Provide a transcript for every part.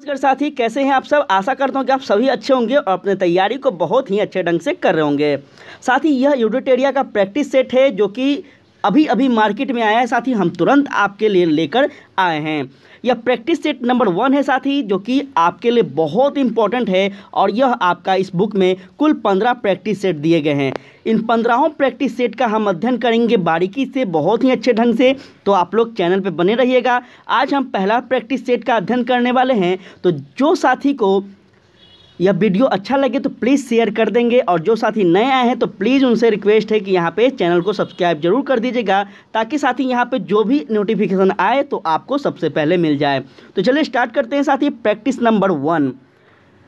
नमस्कार साथी कैसे हैं आप सब आशा करता हूं कि आप सभी अच्छे होंगे और अपने तैयारी को बहुत ही अच्छे ढंग से कर रहे होंगे साथ ही यह यूडिटेरिया का प्रैक्टिस सेट है जो कि अभी अभी मार्केट में आया है साथ ही हम तुरंत आपके लिए लेकर आए हैं यह प्रैक्टिस सेट नंबर वन है साथ ही जो कि आपके लिए बहुत इंपॉर्टेंट है और यह आपका इस बुक में कुल पंद्रह प्रैक्टिस सेट दिए गए हैं इन पंद्रहों प्रैक्टिस सेट का हम अध्ययन करेंगे बारीकी से बहुत ही अच्छे ढंग से तो आप लोग चैनल पर बने रहिएगा आज हम पहला प्रैक्टिस सेट का अध्ययन करने वाले हैं तो जो साथी को यह वीडियो अच्छा लगे तो प्लीज़ शेयर कर देंगे और जो साथी नए आए हैं तो प्लीज़ उनसे रिक्वेस्ट है कि यहाँ पे चैनल को सब्सक्राइब जरूर कर दीजिएगा ताकि साथी यहाँ पे जो भी नोटिफिकेशन आए तो आपको सबसे पहले मिल जाए तो चलिए स्टार्ट करते हैं साथी प्रैक्टिस नंबर वन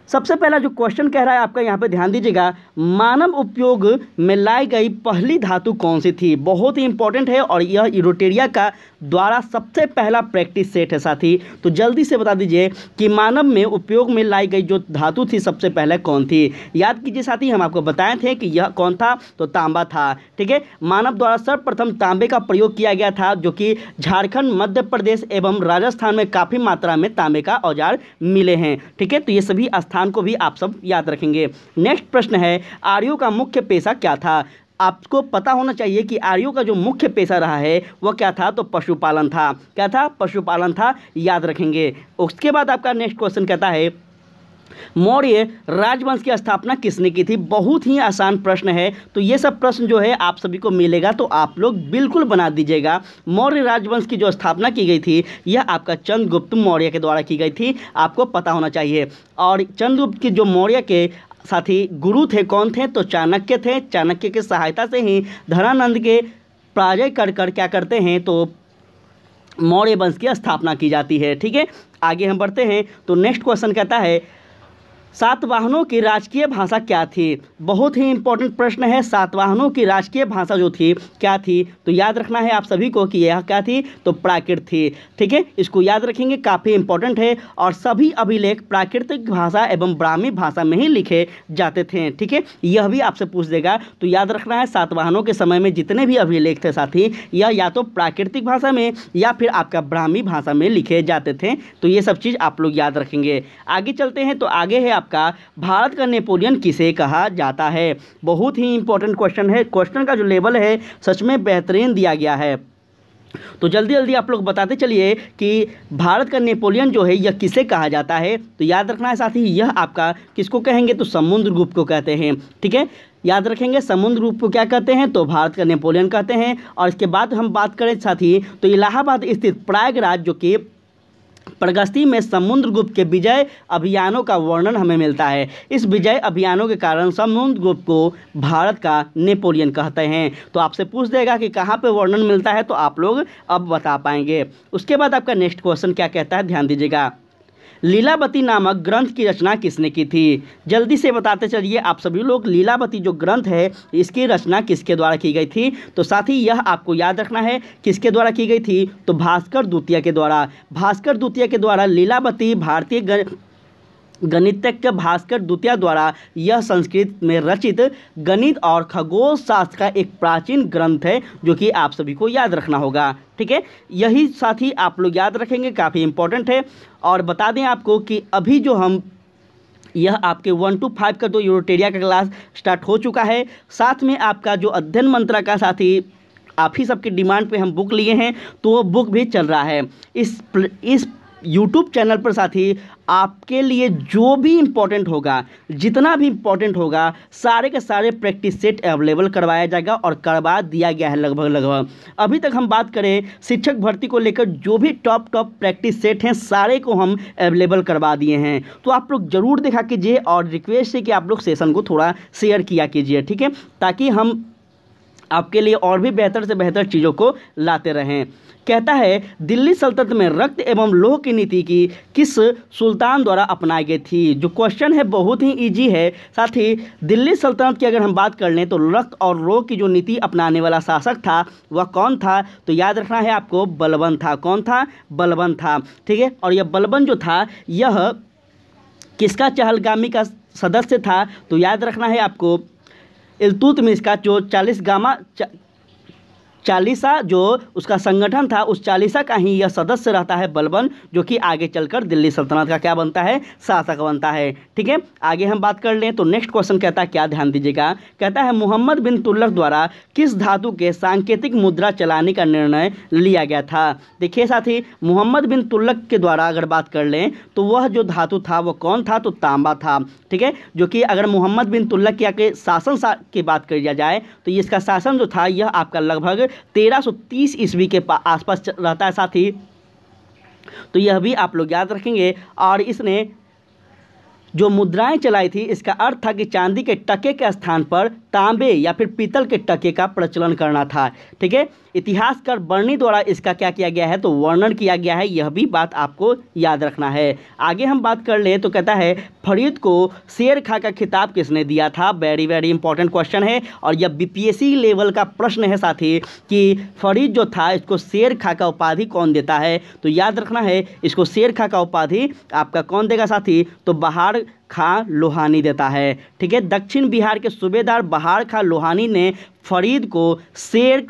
सबसे पहला जो क्वेश्चन कह रहा है आपका यहाँ पे ध्यान दीजिएगा मानव उपयोग में लाई गई पहली धातु कौन सी थी बहुत ही इंपॉर्टेंट है और यह यूरोटेरिया का द्वारा सबसे पहला प्रैक्टिस सेट है साथी तो जल्दी से बता दीजिए कि मानव में उपयोग में लाई गई जो धातु थी सबसे पहले कौन थी याद कीजिए साथी हम आपको बताए थे कि यह कौन था तो तांबा था ठीक है मानव द्वारा सर्वप्रथम तांबे का प्रयोग किया गया था जो कि झारखंड मध्य प्रदेश एवं राजस्थान में काफ़ी मात्रा में तांबे का औजार मिले हैं ठीक है तो ये सभी स्थान को भी आप सब याद रखेंगे नेक्स्ट प्रश्न है आर्यो का मुख्य पेशा क्या था आपको पता होना चाहिए कि आर्यो का जो मुख्य पेशा रहा है वह क्या था तो पशुपालन था क्या था पशुपालन था याद रखेंगे उसके बाद आपका नेक्स्ट क्वेश्चन कहता है मौर्य राजवंश की स्थापना किसने की थी बहुत ही आसान प्रश्न है तो ये सब प्रश्न जो है आप सभी को मिलेगा तो आप लोग बिल्कुल बना दीजिएगा मौर्य राजवंश की जो स्थापना की गई थी यह आपका चंद्रगुप्त मौर्य के द्वारा की गई थी आपको पता होना चाहिए और चंद्रगुप्त के जो मौर्य के साथ ही गुरु थे कौन थे तो चाणक्य थे चाणक्य की सहायता से ही धनानंद के पराजय कर कर क्या करते हैं तो मौर्य वंश की स्थापना की जाती है ठीक है आगे हम बढ़ते हैं तो नेक्स्ट क्वेश्चन कहता है सातवाहनों की राजकीय भाषा क्या थी बहुत ही इंपॉर्टेंट प्रश्न है सातवाहनों की राजकीय भाषा जो थी क्या थी तो याद रखना है आप सभी को कि यह क्या थी तो प्राकृत थी ठीक है इसको याद रखेंगे काफ़ी इंपॉर्टेंट है और सभी अभिलेख प्राकृतिक भाषा एवं ब्राह्मी भाषा में ही लिखे जाते थे ठीक है यह भी आपसे पूछ देगा तो याद रखना है सातवाहनों के समय में जितने भी अभिलेख थे साथी यह या तो प्राकृतिक भाषा में या फिर आपका ब्राह्मी भाषा में लिखे जाते थे तो ये सब चीज़ आप लोग याद रखेंगे आगे चलते हैं तो आगे है आपका भारत का नेपोलियन किसे कहा जाता है बहुत ही इंपॉर्टेंट क्वेश्चन है क्वेश्चन का जो लेवल है सच में बेहतरीन दिया गया है तो जल्दी जल्दी आप लोग बताते चलिए कि भारत का नेपोलियन जो है यह किसे कहा जाता है तो याद रखना है साथ ही यह आपका किसको कहेंगे तो समुद्र गुप्त को कहते हैं ठीक है याद रखेंगे समुद्र ग्रुप को क्या कहते हैं तो भारत का नेपोलियन कहते हैं और इसके बाद हम बात करें साथ ही तो इलाहाबाद स्थित प्रयागराज जो कि प्रगति में समुद्रगुप्त के विजय अभियानों का वर्णन हमें मिलता है इस विजय अभियानों के कारण समुद्रगुप्त को भारत का नेपोलियन कहते हैं तो आपसे पूछ देगा कि कहाँ पे वर्णन मिलता है तो आप लोग अब बता पाएंगे उसके बाद आपका नेक्स्ट क्वेश्चन क्या कहता है ध्यान दीजिएगा लीलावती नामक ग्रंथ की रचना किसने की थी जल्दी से बताते चलिए आप सभी लोग लीलावती जो ग्रंथ है इसकी रचना किसके द्वारा की गई थी तो साथ ही यह आपको याद रखना है किसके द्वारा की गई थी तो भास्कर द्वितीय के द्वारा भास्कर द्वितीय के द्वारा लीलावती भारतीय गणितज्ञ भास्कर द्वितीय द्वारा यह संस्कृत में रचित गणित और खगोल शास्त्र का एक प्राचीन ग्रंथ है जो कि आप सभी को याद रखना होगा ठीक है यही साथ ही आप लोग याद रखेंगे काफ़ी इंपॉर्टेंट है और बता दें आपको कि अभी जो हम यह आपके वन टू फाइव का जो यूरोटेरिया का क्लास स्टार्ट हो चुका है साथ में आपका जो अध्ययन मंत्रा का साथ ही आप ही सबके डिमांड पे हम बुक लिए हैं तो वो बुक भी चल रहा है इस इस यूट्यूब चैनल पर साथी आपके लिए जो भी इम्पोर्टेंट होगा जितना भी इम्पोर्टेंट होगा सारे के सारे प्रैक्टिस सेट अवेलेबल करवाया जाएगा और करवा दिया गया है लगभग लगभग अभी तक हम बात करें शिक्षक भर्ती को लेकर जो भी टॉप टॉप प्रैक्टिस सेट हैं सारे को हम अवेलेबल करवा दिए हैं तो आप लोग ज़रूर देखा कीजिए और रिक्वेस्ट है कि आप लोग सेशन को थोड़ा शेयर किया कीजिए ठीक है ताकि हम आपके लिए और भी बेहतर से बेहतर चीज़ों को लाते रहें कहता है दिल्ली सल्तनत में रक्त एवं लोह की नीति की किस सुल्तान द्वारा अपनाई गई थी जो क्वेश्चन है बहुत ही ईजी है साथ ही दिल्ली सल्तनत की अगर हम बात कर लें तो रक्त और लोह की जो नीति अपनाने वाला शासक था वह कौन था तो याद रखना है आपको बलबन था कौन था बलबन था ठीक है और यह बलबन जो था यह किसका चहलगामी का सदस्य था तो याद रखना है आपको इलतुतमिश का जो चालीस गामा चालीसा जो उसका संगठन था उस चालीसा का ही यह सदस्य रहता है बलबन जो कि आगे चलकर दिल्ली सल्तनत का क्या बनता है शासक बनता है ठीक है आगे हम बात कर लें तो नेक्स्ट क्वेश्चन कहता है क्या ध्यान दीजिएगा कहता है मोहम्मद बिन तुल्लक द्वारा किस धातु के सांकेतिक मुद्रा चलाने का निर्णय लिया गया था देखिए साथी मोहम्मद बिन तुल्लक के द्वारा अगर बात कर लें तो वह जो धातु था वह कौन था तो तांबा था ठीक है जो कि अगर मोहम्मद बिन तुल्लक के शासन की बात कर दिया जाए तो इसका शासन जो था यह आपका लगभग तेरह सौ तीस ईस्वी के आसपास रहता है साथ ही तो यह भी आप लोग याद रखेंगे और इसने जो मुद्राएं चलाई थी इसका अर्थ था कि चांदी के टके के स्थान पर तांबे या फिर पीतल के टके का प्रचलन करना था ठीक है इतिहासकार बर्नी द्वारा इसका क्या किया गया है तो वर्णन किया गया है यह भी बात आपको याद रखना है आगे हम बात कर लें तो कहता है फरीद को शेर खा का खिताब किसने दिया था वेरी वेरी इंपॉर्टेंट क्वेश्चन है और यह बीपीएससी लेवल का प्रश्न है साथ ही कि फरीद जो था इसको शेर खा का उपाधि कौन देता है तो याद रखना है इसको शेर खा का उपाधि आपका कौन देगा साथी तो बहार खां लोहानी देता है ठीक है दक्षिण बिहार के सूबेदार बहार खां लोहानी ने फरीद को शेर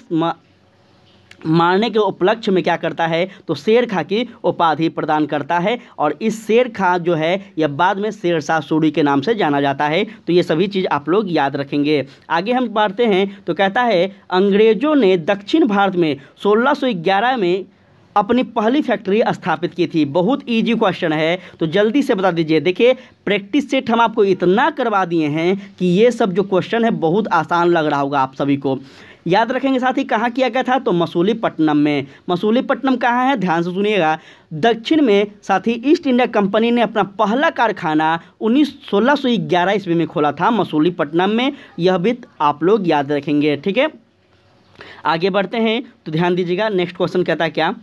मारने के उपलक्ष्य में क्या करता है तो शेर खां की उपाधि प्रदान करता है और इस शेर खां जो है यह बाद में शेर शाह सूरी के नाम से जाना जाता है तो ये सभी चीज़ आप लोग याद रखेंगे आगे हम बढ़ते हैं तो कहता है अंग्रेज़ों ने दक्षिण भारत में 1611 में अपनी पहली फैक्ट्री स्थापित की थी बहुत इजी क्वेश्चन है तो जल्दी से बता दीजिए देखिए प्रैक्टिस सेट हम आपको इतना करवा दिए हैं कि ये सब जो क्वेश्चन है बहुत आसान लग रहा होगा आप सभी को याद रखेंगे साथ ही कहाँ किया गया था तो मसूलीपट्टनम में मसूलीपट्टनम कहाँ है ध्यान से सुनिएगा दक्षिण में साथ ही ईस्ट इंडिया कंपनी ने अपना पहला कारखाना उन्नीस सोलह सौ ग्यारह ईस्वी में खोला था मसूलीपट्टनम में यह भी आप लोग याद रखेंगे ठीक है आगे बढ़ते हैं तो ध्यान दीजिएगा नेक्स्ट क्वेश्चन कहता है क्या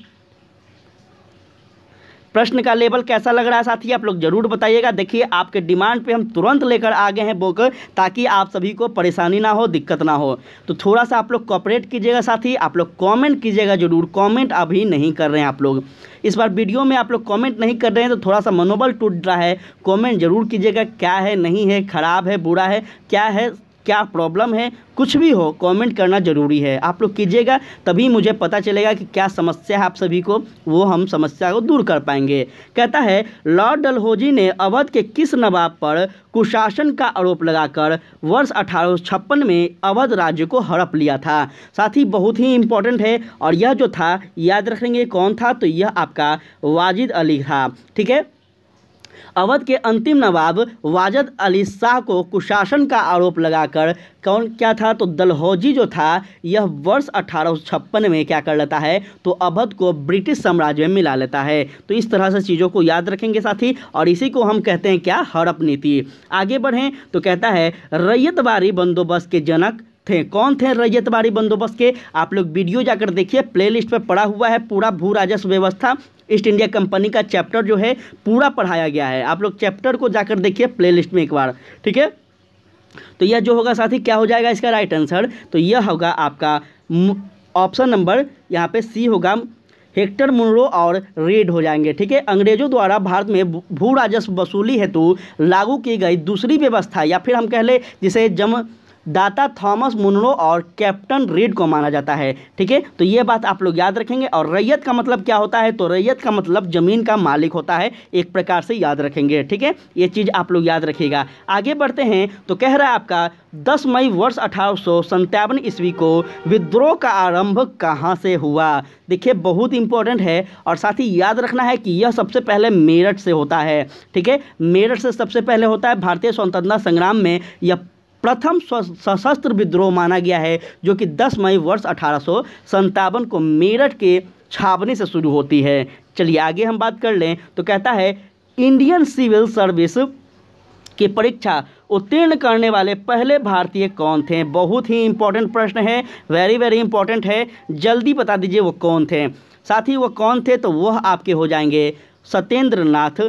प्रश्न का लेवल कैसा लग रहा है साथी आप लोग जरूर बताइएगा देखिए आपके डिमांड पे हम तुरंत लेकर आ गए हैं बुक ताकि आप सभी को परेशानी ना हो दिक्कत ना हो तो थोड़ा सा आप लोग कॉपरेट कीजिएगा साथी आप लोग कॉमेंट कीजिएगा जरूर कॉमेंट अभी नहीं कर रहे हैं आप लोग इस बार वीडियो में आप लोग कॉमेंट नहीं कर रहे हैं तो थोड़ा सा मनोबल टूट रहा है कॉमेंट जरूर कीजिएगा क्या है नहीं है ख़राब है बुरा है क्या है क्या प्रॉब्लम है कुछ भी हो कमेंट करना ज़रूरी है आप लोग कीजिएगा तभी मुझे पता चलेगा कि क्या समस्या है आप सभी को वो हम समस्या को दूर कर पाएंगे कहता है लॉर्ड डलहोजी ने अवध के किस नवाब पर कुशासन का आरोप लगाकर वर्ष अठारह में अवध राज्य को हड़प लिया था साथ ही बहुत ही इंपॉर्टेंट है और यह जो था याद रखेंगे कौन था तो यह आपका वाजिद अली था ठीक है अवध के अंतिम नवाब वाजद अली शाह को कुशासन का आरोप लगाकर कौन क्या था तो दलहौजी जो था यह वर्ष अठारह में क्या कर लेता है तो अवध को ब्रिटिश साम्राज्य में मिला लेता है तो इस तरह से चीज़ों को याद रखेंगे साथी और इसी को हम कहते हैं क्या हड़प नीति आगे बढ़ें तो कहता है रैयतबारी बंदोबस्त के जनक थे कौन थे रैयत बाड़ी बंदोबस्त के आप लोग वीडियो जाकर देखिए प्लेलिस्ट पर पड़ा हुआ है पूरा भू राजस्व व्यवस्था ईस्ट इंडिया कंपनी का चैप्टर जो है पूरा पढ़ाया गया है आप लोग चैप्टर को जाकर देखिए प्लेलिस्ट में एक बार ठीक है तो यह जो होगा साथ ही क्या हो जाएगा इसका राइट आंसर तो यह होगा आपका ऑप्शन नंबर यहाँ पे सी होगा हेक्टर मुनरो और रेड हो जाएंगे ठीक है अंग्रेजों द्वारा भारत में भू राजस्व वसूली हेतु लागू की गई दूसरी व्यवस्था या फिर हम कह लें जिसे जम दाता थॉमस मुनरो और कैप्टन रीड को माना जाता है ठीक है तो ये बात आप लोग याद रखेंगे और रैयत का मतलब क्या होता है तो रैयत का मतलब ज़मीन का मालिक होता है एक प्रकार से याद रखेंगे ठीक है ये चीज़ आप लोग याद रखिएगा आगे बढ़ते हैं तो कह रहा है आपका दस मई वर्ष अठारह ईस्वी को विद्रोह का आरंभ कहाँ से हुआ देखिए बहुत इंपॉर्टेंट है और साथ ही याद रखना है कि यह सबसे पहले मेरठ से होता है ठीक है मेरठ से सबसे पहले होता है भारतीय स्वतंत्रता संग्राम में यह प्रथम सशस्त्र विद्रोह माना गया है जो कि 10 मई वर्ष अठारह को मेरठ के छावनी से शुरू होती है चलिए आगे हम बात कर लें तो कहता है इंडियन सिविल सर्विस की परीक्षा उत्तीर्ण करने वाले पहले भारतीय कौन थे बहुत ही इंपॉर्टेंट प्रश्न है वेरी वेरी इंपॉर्टेंट है जल्दी बता दीजिए वो कौन थे साथ ही वो कौन थे तो वह आपके हो जाएंगे सत्येंद्र नाथ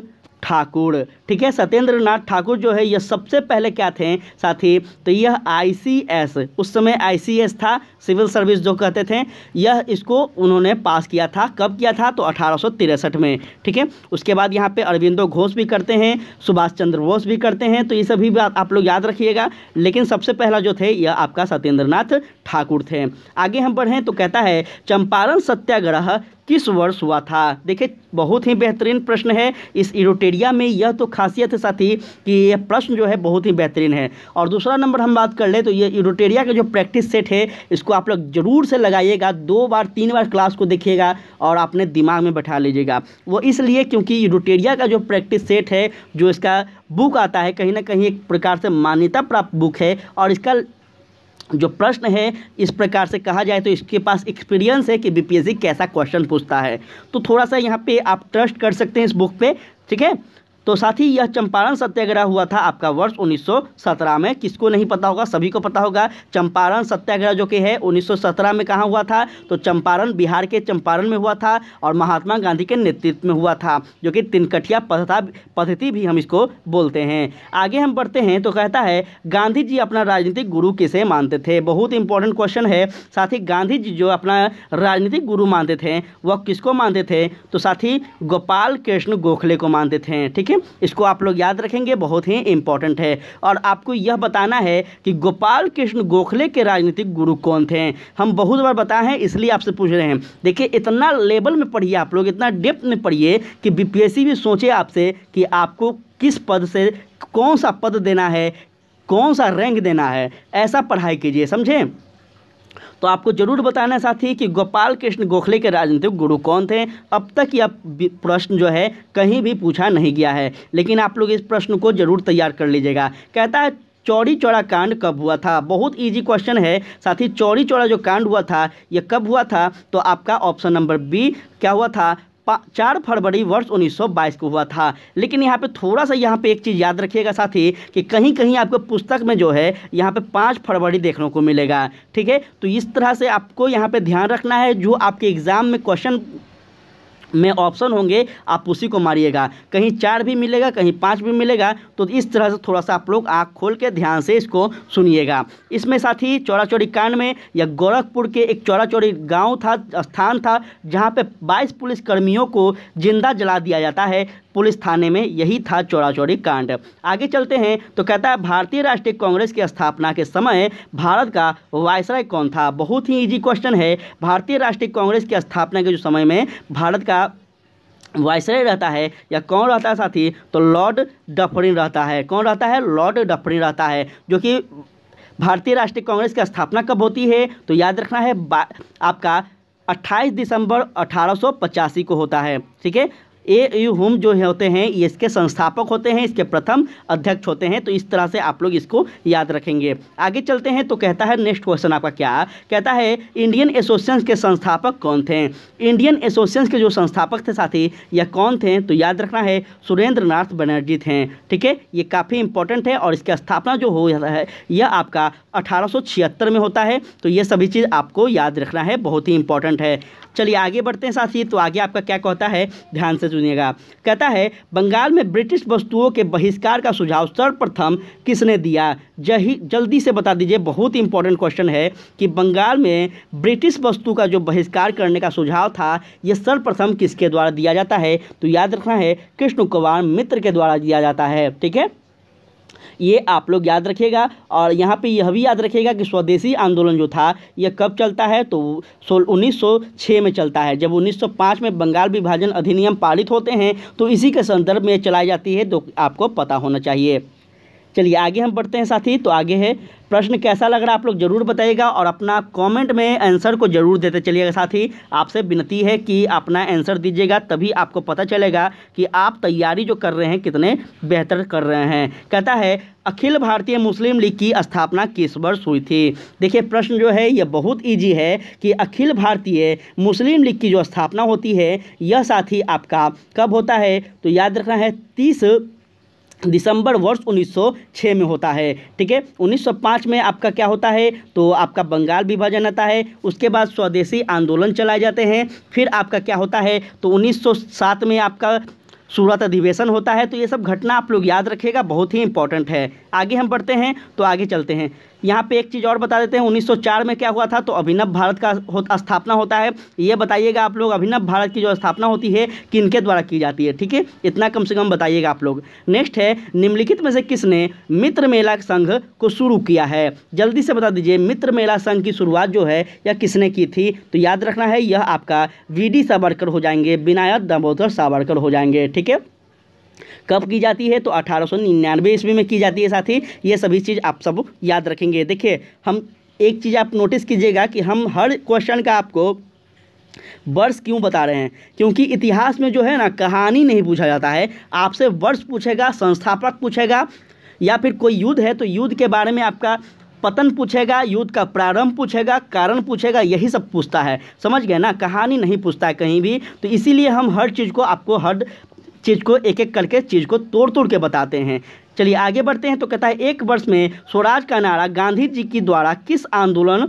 ठाकुर ठीक है सत्येंद्र नाथ ठाकुर जो है यह सबसे पहले क्या थे साथी तो यह आईसीएस उस समय आईसीएस था सिविल सर्विस जो कहते थे यह इसको उन्होंने पास किया था कब किया था तो अठारह में ठीक है उसके बाद यहाँ पे अरविंदो घोष भी करते हैं सुभाष चंद्र बोस भी करते हैं तो ये सभी बात आप लोग याद रखिएगा लेकिन सबसे पहला जो थे यह आपका सत्येंद्र ठाकुर थे आगे हम बढ़ें तो कहता है चंपारण सत्याग्रह किस वर्ष हुआ था देखिए बहुत ही बेहतरीन प्रश्न है इस इरोटेरिया में यह तो खासियत है साथी कि यह प्रश्न जो है बहुत ही बेहतरीन है और दूसरा नंबर हम बात कर ले तो ये इरोटेरिया का जो प्रैक्टिस सेट है इसको आप लोग जरूर से लगाइएगा दो बार तीन बार क्लास को देखिएगा और अपने दिमाग में बैठा लीजिएगा वो इसलिए क्योंकि इरोटेरिया का जो प्रैक्टिस सेट है जो इसका बुक आता है कहीं ना कहीं एक प्रकार से मान्यता प्राप्त बुक है और इसका जो प्रश्न है इस प्रकार से कहा जाए तो इसके पास एक्सपीरियंस है कि बीपीएससी कैसा क्वेश्चन पूछता है तो थोड़ा सा यहाँ पे आप ट्रस्ट कर सकते हैं इस बुक पे ठीक है तो साथ ही यह चंपारण सत्याग्रह हुआ था आपका वर्ष 1917 में किसको नहीं पता होगा सभी को पता होगा चंपारण सत्याग्रह जो कि है 1917 में कहाँ हुआ था तो चंपारण बिहार के चंपारण में हुआ था और महात्मा गांधी के नेतृत्व में हुआ था जो कि तिनकटिया पद्धता पद्धति भी हम इसको बोलते हैं आगे हम बढ़ते हैं तो कहता है गांधी जी अपना राजनीतिक गुरु किसे मानते थे बहुत इंपॉर्टेंट क्वेश्चन है साथ ही गांधी जी जो अपना राजनीतिक गुरु मानते थे वह किसको मानते थे तो साथ ही गोपाल कृष्ण गोखले को मानते थे ठीक है इसको आप लोग याद रखेंगे बहुत ही इंपॉर्टेंट है और आपको यह बताना है कि गोपाल कृष्ण गोखले के राजनीतिक गुरु कौन थे हम बहुत बार बताए हैं इसलिए आपसे पूछ रहे हैं देखिए इतना लेवल में पढ़िए आप लोग इतना डेप्थ में पढ़िए कि बीपीएससी भी सोचे आपसे कि आपको किस पद से कौन सा पद देना है कौन सा रैंक देना है ऐसा पढ़ाई कीजिए समझें तो आपको जरूर बताना साथी कि गोपाल कृष्ण गोखले के राजनीतिक गुरु कौन थे अब तक यह प्रश्न जो है कहीं भी पूछा नहीं गया है लेकिन आप लोग इस प्रश्न को जरूर तैयार कर लीजिएगा कहता है चौरी चौड़ा कांड कब हुआ था बहुत इजी क्वेश्चन है साथ ही चौरी चौड़ा जो कांड हुआ था यह कब हुआ था तो आपका ऑप्शन नंबर बी क्या हुआ था चार फरवरी वर्ष 1922 को हुआ था लेकिन यहाँ पे थोड़ा सा यहाँ पे एक चीज़ याद रखिएगा साथी कि कहीं कहीं आपको पुस्तक में जो है यहाँ पे पाँच फरवरी देखने को मिलेगा ठीक है तो इस तरह से आपको यहाँ पे ध्यान रखना है जो आपके एग्ज़ाम में क्वेश्चन में ऑप्शन होंगे आप उसी को मारिएगा कहीं चार भी मिलेगा कहीं पाँच भी मिलेगा तो इस तरह से थोड़ा सा आप लोग आँख खोल के ध्यान से इसको सुनिएगा इसमें साथ ही चौरा चौरी कांड में या गोरखपुर के एक चौरा चौरी गाँव था स्थान था जहाँ पे बाईस पुलिसकर्मियों को जिंदा जला दिया जाता है पुलिस थाने में यही था चौरा चौरी कांड आगे चलते हैं तो कहता है भारतीय राष्ट्रीय कांग्रेस की स्थापना के समय भारत का वायसराय कौन था बहुत ही इजी क्वेश्चन है भारतीय राष्ट्रीय कांग्रेस की स्थापना के जो समय में भारत का वायसराय रहता है या कौन रहता है साथी तो लॉर्ड डफरिन रहता है कौन रहता है लॉर्ड डफरिन रहता है जो कि भारतीय राष्ट्रीय कांग्रेस की स्थापना कब होती है तो याद रखना है आपका 28 दिसंबर अठारह को होता है ठीक है ए यू होम जो होते हैं ये इसके संस्थापक होते हैं इसके प्रथम अध्यक्ष होते हैं तो इस तरह से आप लोग इसको याद रखेंगे आगे चलते हैं तो कहता है नेक्स्ट क्वेश्चन आपका क्या कहता है इंडियन एसोसिएशन के संस्थापक कौन थे इंडियन एसोसिएशन के जो संस्थापक थे साथी यह कौन थे तो याद रखना है सुरेंद्र नाथ बनर्जी थे ठीक है ये काफ़ी इंपॉर्टेंट है और इसकी स्थापना जो हो है यह आपका 1876 में होता है तो ये सभी चीज़ आपको याद रखना है बहुत ही इंपॉर्टेंट है चलिए आगे बढ़ते हैं साथ ही तो आगे आपका क्या कहता है ध्यान से सुनिएगा कहता है बंगाल में ब्रिटिश वस्तुओं के बहिष्कार का सुझाव सर्वप्रथम किसने दिया जही जल्दी से बता दीजिए बहुत ही इंपॉर्टेंट क्वेश्चन है कि बंगाल में ब्रिटिश वस्तु का जो बहिष्कार करने का सुझाव था यह सर्वप्रथम किसके द्वारा दिया जाता है तो याद रखना है कृष्ण कुमार मित्र के द्वारा दिया जाता है ठीक है ये आप लोग याद रखिएगा और यहाँ पे यह भी याद रखिएगा कि स्वदेशी आंदोलन जो था यह कब चलता है तो सोल उन्नीस में चलता है जब 1905 में बंगाल विभाजन अधिनियम पारित होते हैं तो इसी के संदर्भ में चलाई जाती है तो आपको पता होना चाहिए चलिए आगे हम बढ़ते हैं साथी तो आगे है प्रश्न कैसा लग रहा है आप लोग जरूर बताइएगा और अपना कमेंट में आंसर को जरूर देते चलिएगा साथी आपसे विनती है कि अपना आंसर दीजिएगा तभी आपको पता चलेगा कि आप तैयारी जो कर रहे हैं कितने बेहतर कर रहे हैं कहता है अखिल भारतीय मुस्लिम लीग की स्थापना किस वर्ष हुई थी देखिए प्रश्न जो है यह बहुत ईजी है कि अखिल भारतीय मुस्लिम लीग की जो स्थापना होती है यह साथी आपका कब होता है तो याद रखना है तीस दिसंबर वर्ष 1906 में होता है ठीक है 1905 में आपका क्या होता है तो आपका बंगाल विभाजन आता है उसके बाद स्वदेशी आंदोलन चलाए जाते हैं फिर आपका क्या होता है तो 1907 में आपका सूरत अधिवेशन होता है तो ये सब घटना आप लोग याद रखिएगा बहुत ही इंपॉर्टेंट है आगे हम बढ़ते हैं तो आगे चलते हैं यहाँ पे एक चीज़ और बता देते हैं 1904 में क्या हुआ था तो अभिनव भारत का हो, स्थापना होता है ये बताइएगा आप लोग अभिनव भारत की जो स्थापना होती है किनके द्वारा की जाती है ठीक है इतना कम से कम बताइएगा आप लोग नेक्स्ट है निम्नलिखित में से किसने मित्र मेला संघ को शुरू किया है जल्दी से बता दीजिए मित्र मेला संघ की शुरुआत जो है यह किसने की थी तो याद रखना है यह आपका वी सावरकर हो जाएंगे विनायक दामोदर सावरकर हो जाएंगे ठीक है कब की जाती है तो अठारह सौ निन्यानवे ईस्वी में की जाती है साथ ही ये सभी चीज़ आप सब याद रखेंगे देखिए हम एक चीज़ आप नोटिस कीजिएगा कि हम हर क्वेश्चन का आपको वर्ष क्यों बता रहे हैं क्योंकि इतिहास में जो है ना कहानी नहीं पूछा जाता है आपसे वर्ष पूछेगा संस्थापक पूछेगा या फिर कोई युद्ध है तो युद्ध के बारे में आपका पतन पूछेगा युद्ध का प्रारंभ पूछेगा कारण पूछेगा यही सब पूछता है समझ गए ना कहानी नहीं पूछता है कहीं भी तो इसीलिए हम हर चीज़ को आपको हर चीज़ को एक एक करके चीज़ को तोड़ तोड़ के बताते हैं चलिए आगे बढ़ते हैं तो कहता है एक वर्ष में स्वराज का नारा गांधी जी के द्वारा किस आंदोलन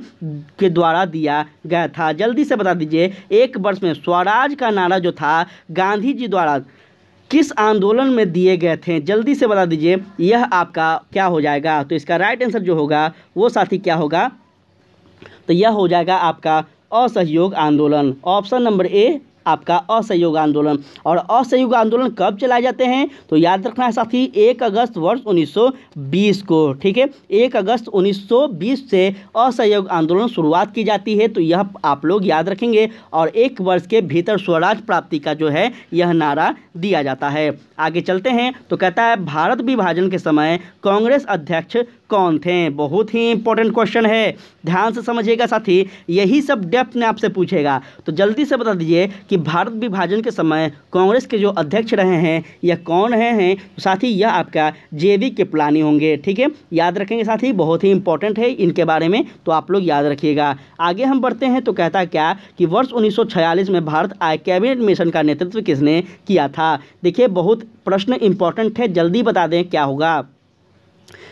के द्वारा दिया गया था जल्दी से बता दीजिए एक वर्ष में स्वराज का नारा जो था गांधी जी द्वारा किस आंदोलन में दिए गए थे जल्दी से बता दीजिए यह आपका क्या हो जाएगा तो इसका राइट आंसर जो होगा वो साथी क्या होगा तो यह हो जाएगा आपका असहयोग आंदोलन ऑप्शन नंबर ए आपका असहयोग आंदोलन और असहयोग आंदोलन कब चलाए जाते हैं तो याद रखना है साथी एक अगस्त वर्ष 1920 को ठीक है एक अगस्त 1920 से असहयोग आंदोलन शुरुआत की जाती है तो यह आप लोग याद रखेंगे और एक वर्ष के भीतर स्वराज प्राप्ति का जो है यह नारा दिया जाता है आगे चलते हैं तो कहता है भारत विभाजन के समय कांग्रेस अध्यक्ष कौन थे बहुत ही इंपॉर्टेंट क्वेश्चन है ध्यान से समझिएगा साथी यही सब डेप्थ में आपसे पूछेगा तो जल्दी से बता दीजिए कि भारत विभाजन के समय कांग्रेस के जो अध्यक्ष रहे हैं यह कौन रहे हैं तो साथ ही यह आपका जे वी प्लानी होंगे ठीक है याद रखेंगे साथी बहुत ही इंपॉर्टेंट है इनके बारे में तो आप लोग याद रखिएगा आगे हम बढ़ते हैं तो कहता क्या कि वर्ष उन्नीस में भारत आय कैबिनेट मिशन का नेतृत्व किसने किया था देखिए बहुत प्रश्न इंपॉर्टेंट है जल्दी बता दें क्या होगा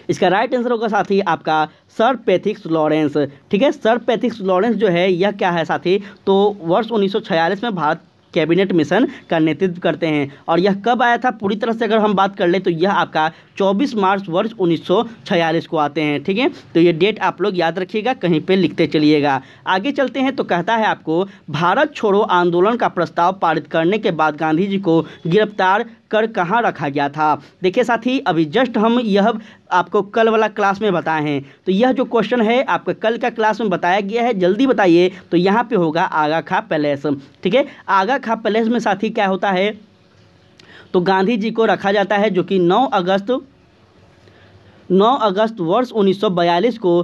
इसका राइट आंसर होगा साथी आपका सर पैथिक्स लॉरेंस ठीक है सर पैथिक्स लॉरेंस जो है यह क्या है साथी तो वर्ष उन्नीस में भारत कैबिनेट मिशन का नेतृत्व करते हैं और यह कब आया था पूरी तरह से अगर हम बात कर ले तो यह आपका 24 मार्च वर्ष 1946 को आते हैं ठीक है तो ये डेट आप लोग याद रखिएगा कहीं पे लिखते चलिएगा आगे चलते हैं तो कहता है आपको भारत छोड़ो आंदोलन का प्रस्ताव पारित करने के बाद गांधी जी को गिरफ्तार कर कहाँ रखा गया था देखिए साथी अभी जस्ट हम यह आपको कल वाला क्लास में बताए हैं तो यह जो क्वेश्चन है आपका कल का क्लास में बताया गया है जल्दी बताइए तो यहाँ पे होगा आगा खा पैलेस ठीक है आगा खा पैलेस में साथी क्या होता है तो गांधी जी को रखा जाता है जो कि नौ अगस्त नौ अगस्त वर्ष उन्नीस को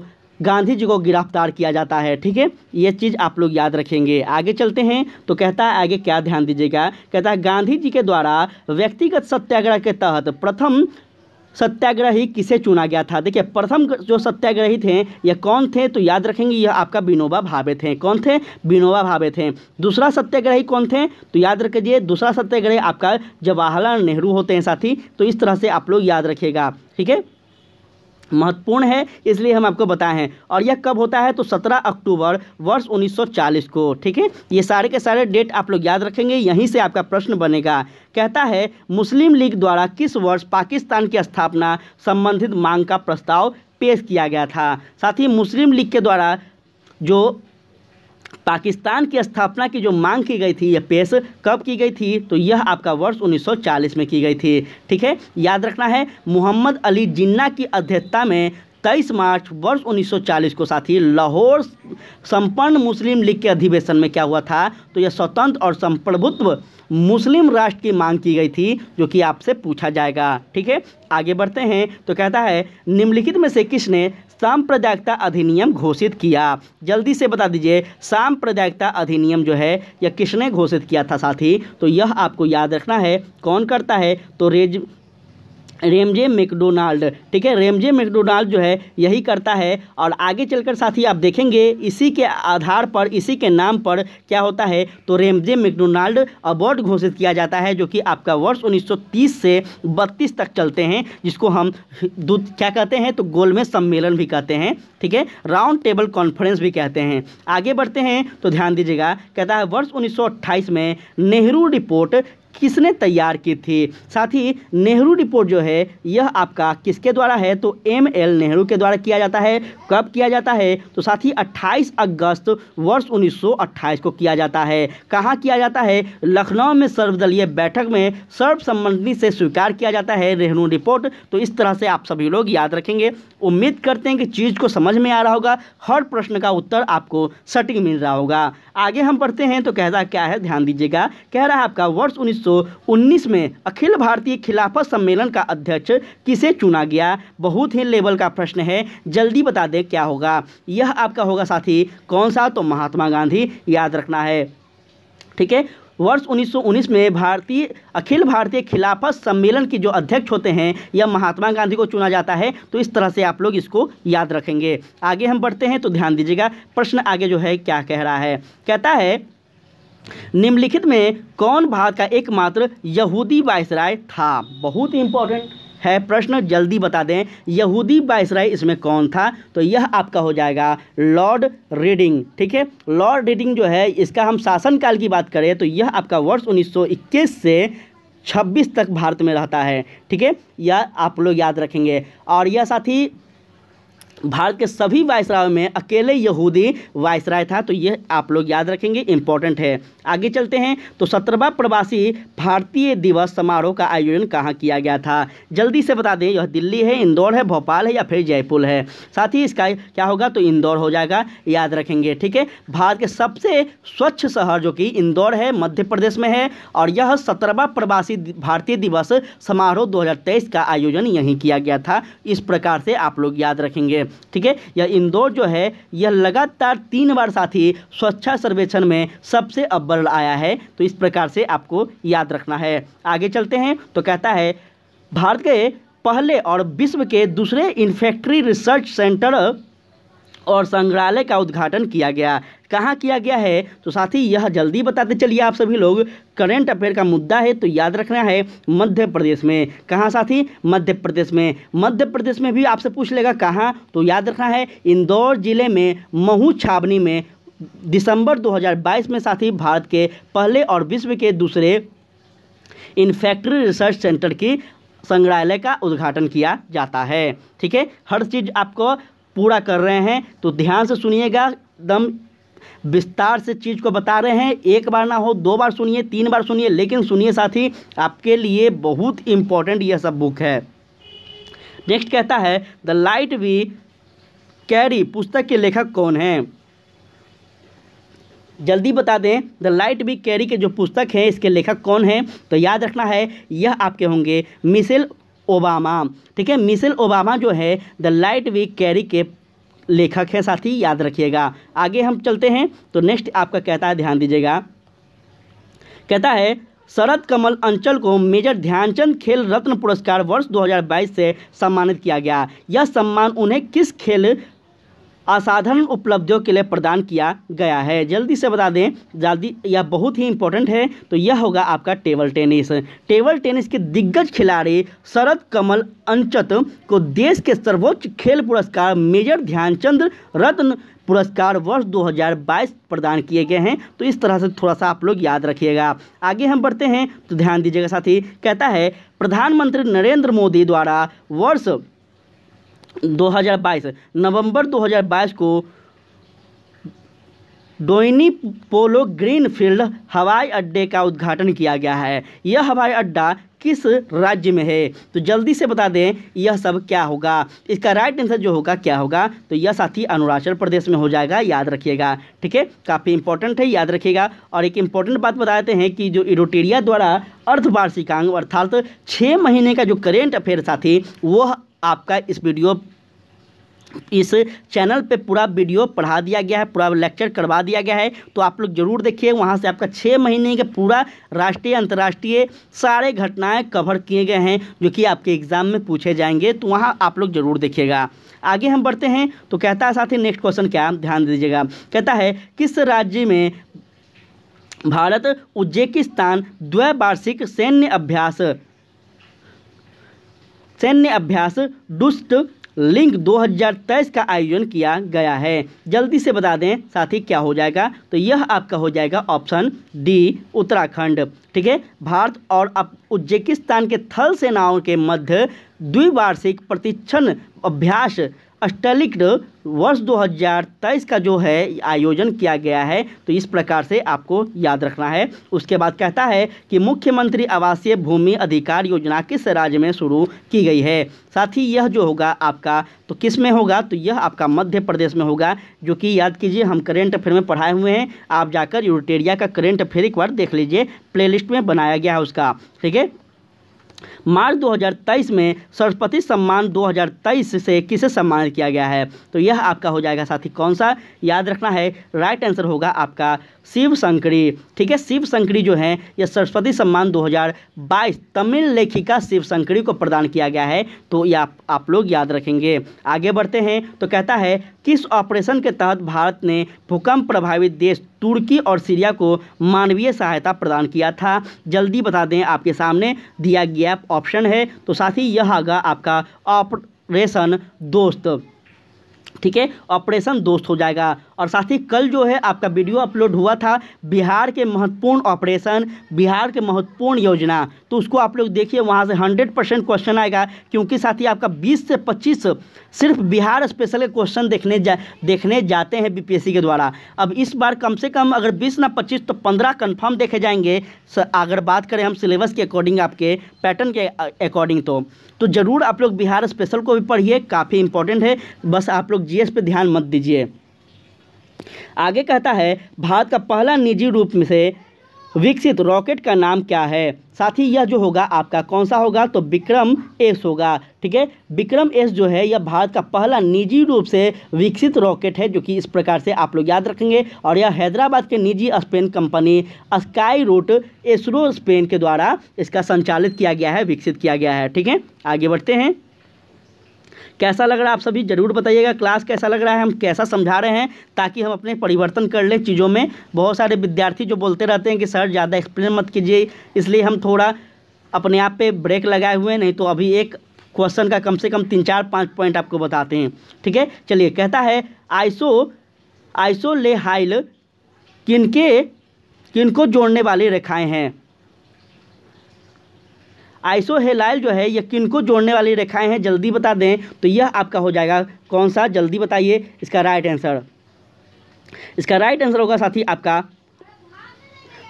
गांधी जी को गिरफ्तार किया जाता है ठीक है ये चीज़ आप लोग याद रखेंगे आगे चलते हैं तो कहता है आगे क्या ध्यान दीजिएगा कहता है गांधी जी के द्वारा व्यक्तिगत सत्याग्रह के तहत प्रथम सत्याग्रही किसे चुना गया था देखिए प्रथम जो सत्याग्रही थे यह कौन थे तो याद रखेंगे यह आपका विनोबा भावे थे कौन थे विनोबा भावे थे दूसरा सत्याग्रही कौन थे तो याद रखिए दूसरा सत्याग्रही आपका जवाहरलाल नेहरू होते हैं साथी तो इस तरह से आप लोग याद रखिएगा ठीक है महत्वपूर्ण है इसलिए हम आपको बताए हैं और यह कब होता है तो 17 अक्टूबर वर्ष 1940 को ठीक है ये सारे के सारे डेट आप लोग याद रखेंगे यहीं से आपका प्रश्न बनेगा कहता है मुस्लिम लीग द्वारा किस वर्ष पाकिस्तान की स्थापना संबंधित मांग का प्रस्ताव पेश किया गया था साथ ही मुस्लिम लीग के द्वारा जो पाकिस्तान की स्थापना की जो मांग की गई थी यह पेश कब की गई थी तो यह आपका वर्ष 1940 में की गई थी ठीक है याद रखना है मोहम्मद अली जिन्ना की अध्यक्षता में 23 मार्च वर्ष 1940 को साथ ही लाहौर संपन्न मुस्लिम लीग के अधिवेशन में क्या हुआ था तो यह स्वतंत्र और संप्रभुत्व मुस्लिम राष्ट्र की मांग की गई थी जो कि आपसे पूछा जाएगा ठीक है आगे बढ़ते हैं तो कहता है निम्नलिखित में से किसने सांप्रदायिकता अधिनियम घोषित किया जल्दी से बता दीजिए सांप्रदायिकता अधिनियम जो है यह किसने घोषित किया था साथी तो यह आपको याद रखना है कौन करता है तो रेज रेमजे मैकडोनाल्ड ठीक है रेमजे मैकडोनाल्ड जो है यही करता है और आगे चलकर साथ ही आप देखेंगे इसी के आधार पर इसी के नाम पर क्या होता है तो रेमजे मैकडोनाल्ड अवार्ड घोषित किया जाता है जो कि आपका वर्ष 1930 से 32 तक चलते हैं जिसको हम क्या कहते हैं तो गोलमेज सम्मेलन भी कहते हैं ठीक है राउंड टेबल कॉन्फ्रेंस भी कहते हैं आगे बढ़ते हैं तो ध्यान दीजिएगा कहता है वर्ष उन्नीस में नेहरू रिपोर्ट किसने तैयार की थी साथ ही नेहरू रिपोर्ट जो है यह आपका किसके द्वारा है तो एम एल नेहरू के द्वारा किया जाता है कब किया जाता है तो साथ ही 28 अगस्त वर्ष 1928 को किया जाता है कहाँ किया जाता है लखनऊ में सर्वदलीय बैठक में सर्वसम्मति से स्वीकार किया जाता है नेहरू रिपोर्ट तो इस तरह से आप सभी लोग याद रखेंगे उम्मीद करते हैं कि चीज़ को समझ में आ रहा होगा हर प्रश्न का उत्तर आपको सटीक मिल रहा होगा आगे हम पढ़ते हैं तो कहता क्या है ध्यान दीजिएगा कह रहा है आपका वर्ष उन्नीस 1919 में अखिल भारतीय खिलाफत सम्मेलन का अध्यक्ष किसे चुना गया बहुत ही लेवल का प्रश्न है जल्दी बता दें क्या होगा यह आपका होगा साथी कौन सा तो महात्मा गांधी याद रखना है ठीक है वर्ष 1919 में भारतीय अखिल भारतीय खिलाफत सम्मेलन की जो अध्यक्ष होते हैं या महात्मा गांधी को चुना जाता है तो इस तरह से आप लोग इसको याद रखेंगे आगे हम बढ़ते हैं तो ध्यान दीजिएगा प्रश्न आगे जो है क्या कह रहा है कहता है निम्नलिखित में कौन भारत का एकमात्र यहूदी वायसराय था बहुत इंपॉर्टेंट है प्रश्न जल्दी बता दें यहूदी वायसराय इसमें कौन था तो यह आपका हो जाएगा लॉर्ड रीडिंग ठीक है लॉर्ड रीडिंग जो है इसका हम शासनकाल की बात करें तो यह आपका वर्ष 1921 से 26 तक भारत में रहता है ठीक है यह आप लोग याद रखेंगे और यह साथी भारत के सभी वायसराय में अकेले यहूदी वायसराय था तो ये आप लोग याद रखेंगे इंपॉर्टेंट है आगे चलते हैं तो सत्रहवा प्रवासी भारतीय दिवस समारोह का आयोजन कहाँ किया गया था जल्दी से बता दें यह दिल्ली है इंदौर है भोपाल है या फिर जयपुर है साथ ही इसका क्या होगा तो इंदौर हो जाएगा याद रखेंगे ठीक है भारत के सबसे स्वच्छ शहर जो कि इंदौर है मध्य प्रदेश में है और यह सत्रहवा प्रवासी भारतीय दिवस समारोह दो का आयोजन यहीं किया गया था इस प्रकार से आप लोग याद रखेंगे ठीक है यह इंदौर जो है यह लगातार तीन बार साथी स्वच्छता सर्वेक्षण में सबसे अव्वल आया है तो इस प्रकार से आपको याद रखना है आगे चलते हैं तो कहता है भारत के पहले और विश्व के दूसरे इन्फेक्ट्री रिसर्च सेंटर और संग्रहालय का उद्घाटन किया गया कहाँ किया गया है तो साथ ही यह जल्दी बताते चलिए आप सभी लोग करंट अफेयर का मुद्दा है तो याद रखना है मध्य प्रदेश में कहाँ साथी मध्य प्रदेश में मध्य प्रदेश में भी आपसे पूछ लेगा कहाँ तो याद रखना है इंदौर जिले में महू छावनी में दिसंबर 2022 में साथी भारत के पहले और विश्व के दूसरे इन्फैक्ट्री रिसर्च सेंटर की संग्रहालय का उद्घाटन किया जाता है ठीक है हर चीज़ आपको पूरा कर रहे हैं तो ध्यान से सुनिएगा एकदम विस्तार से चीज़ को बता रहे हैं एक बार ना हो दो बार सुनिए तीन बार सुनिए लेकिन सुनिए साथी आपके लिए बहुत इंपॉर्टेंट यह सब बुक है नेक्स्ट कहता है द लाइट वी कैरी पुस्तक के लेखक कौन है जल्दी बता दें द लाइट बी कैरी के जो पुस्तक है इसके लेखक कौन हैं तो याद रखना है यह आपके होंगे मिसेल ओबामा ठीक है मिसेल ओबामा जो है द लाइट वी कैरी के लेखक है साथी याद रखिएगा आगे हम चलते हैं तो नेक्स्ट आपका कहता है ध्यान दीजिएगा कहता है शरद कमल अंचल को मेजर ध्यानचंद खेल रत्न पुरस्कार वर्ष 2022 से सम्मानित किया गया यह सम्मान उन्हें किस खेल असाधारण उपलब्धियों के लिए प्रदान किया गया है जल्दी से बता दें जल्दी यह बहुत ही इंपॉर्टेंट है तो यह होगा आपका टेबल टेनिस टेबल टेनिस के दिग्गज खिलाड़ी शरद कमल अंचत को देश के सर्वोच्च खेल पुरस्कार मेजर ध्यानचंद रत्न पुरस्कार वर्ष 2022 प्रदान किए गए हैं तो इस तरह से थोड़ा सा आप लोग याद रखिएगा आगे हम बढ़ते हैं तो ध्यान दीजिएगा साथी कहता है प्रधानमंत्री नरेंद्र मोदी द्वारा वर्ष 2022 नवंबर 2022 को डोइनी पोलो ग्रीनफील्ड हवाई अड्डे का उद्घाटन किया गया है यह हवाई अड्डा किस राज्य में है तो जल्दी से बता दें यह सब क्या होगा इसका राइट आंसर जो होगा क्या होगा तो यह साथी अरुणाचल प्रदेश में हो जाएगा याद रखिएगा ठीक है काफ़ी इंपॉर्टेंट है याद रखिएगा और एक इंपॉर्टेंट बात बताते हैं कि जो इरोटेरिया द्वारा अर्धवार्षिकांग अर्थात छः महीने का जो करेंट अफेयर साथी वह आपका इस वीडियो इस चैनल पे पूरा वीडियो पढ़ा दिया गया है पूरा लेक्चर करवा दिया गया है तो आप लोग जरूर देखिए वहाँ से आपका छः महीने का पूरा राष्ट्रीय अंतर्राष्ट्रीय सारे घटनाएं कवर किए गए हैं जो कि आपके एग्ज़ाम में पूछे जाएंगे तो वहाँ आप लोग जरूर देखिएगा आगे हम बढ़ते हैं तो कहता है साथ ही नेक्स्ट क्वेश्चन क्या ध्यान दीजिएगा कहता है किस राज्य में भारत उज्बेकिस्तान द्वैवार्षिक सैन्य अभ्यास सैन्य अभ्यास दुष्ट लिंक 2023 का आयोजन किया गया है जल्दी से बता दें साथ ही क्या हो जाएगा तो यह आपका हो जाएगा ऑप्शन डी उत्तराखंड ठीक है भारत और उज्बेकिस्तान के थल सेनाओं के मध्य द्विवार्षिक प्रशिक्षण अभ्यास स्टलिक्ड वर्ष 2023 का जो है आयोजन किया गया है तो इस प्रकार से आपको याद रखना है उसके बाद कहता है कि मुख्यमंत्री आवासीय भूमि अधिकार योजना किस राज्य में शुरू की गई है साथ ही यह जो होगा आपका तो किस में होगा तो यह आपका मध्य प्रदेश में होगा जो कि याद कीजिए हम करेंट अफेयर में पढ़ाए हुए हैं आप जाकर यूरोटेरिया का करेंट अफेयर एक बार देख लीजिए प्ले में बनाया गया है उसका ठीक है मार्च 2023 में सरस्वती सम्मान 2023 से किसे सम्मानित किया गया है तो यह आपका हो जाएगा साथी कौन सा याद रखना है राइट आंसर होगा आपका शिव शंकरी ठीक है शिव शंकरी जो है यह सरस्वती सम्मान 2022 तमिल लेखिका शिव शंकरी को प्रदान किया गया है तो यह आप, आप लोग याद रखेंगे आगे बढ़ते हैं तो कहता है किस ऑपरेशन के तहत भारत ने भूकंप प्रभावित देश तुर्की और सीरिया को मानवीय सहायता प्रदान किया था जल्दी बता दें आपके सामने दिया गया ऑप्शन है तो साथ ही यह आगा आपका ऑपरेशन दोस्त ठीक है ऑपरेशन दोस्त हो जाएगा और साथ ही कल जो है आपका वीडियो अपलोड हुआ था बिहार के महत्वपूर्ण ऑपरेशन बिहार के महत्वपूर्ण योजना तो उसको आप लोग देखिए वहाँ से हंड्रेड परसेंट क्वेश्चन आएगा क्योंकि साथ ही आपका बीस से पच्चीस सिर्फ बिहार स्पेशल के क्वेश्चन देखने जा देखने जाते हैं बीपीएससी के द्वारा अब इस बार कम से कम अगर बीस ना पच्चीस तो पंद्रह कन्फर्म देखे जाएंगे अगर बात करें हम सिलेबस के अकॉर्डिंग आपके पैटर्न के अकॉर्डिंग तो तो ज़रूर आप लोग बिहार स्पेशल को भी पढ़िए काफ़ी इंपॉर्टेंट है बस आप लोग जीएस पे ध्यान मत दीजिए आगे कहता है भारत का पहला निजी रूप में से विकसित रॉकेट का नाम क्या है साथ ही यह जो होगा आपका कौन सा होगा तो विक्रम एस होगा ठीक है विक्रम एस जो है यह भारत का पहला निजी रूप से विकसित रॉकेट है जो कि इस प्रकार से आप लोग याद रखेंगे और यह हैदराबाद के निजी space company Skyroot ISRO space के द्वारा इसका संचालित किया गया है विकसित किया गया है ठीक है आगे बढ़ते हैं कैसा लग रहा है आप सभी ज़रूर बताइएगा क्लास कैसा लग रहा है हम कैसा समझा रहे हैं ताकि हम अपने परिवर्तन कर लें चीज़ों में बहुत सारे विद्यार्थी जो बोलते रहते हैं कि सर ज़्यादा एक्सप्लेन मत कीजिए इसलिए हम थोड़ा अपने आप पर ब्रेक लगाए हुए हैं नहीं तो अभी एक क्वेश्चन का कम से कम तीन चार पाँच पॉइंट आपको बताते हैं ठीक है चलिए कहता है आइसो आइसोलेहाइल किनके किनको जोड़ने वाली रेखाएं हैं आइसोहेलाइल जो है ये किनको जोड़ने वाली रेखाएं हैं जल्दी बता दें तो यह आपका हो जाएगा कौन सा जल्दी बताइए इसका राइट आंसर इसका राइट आंसर होगा साथी आपका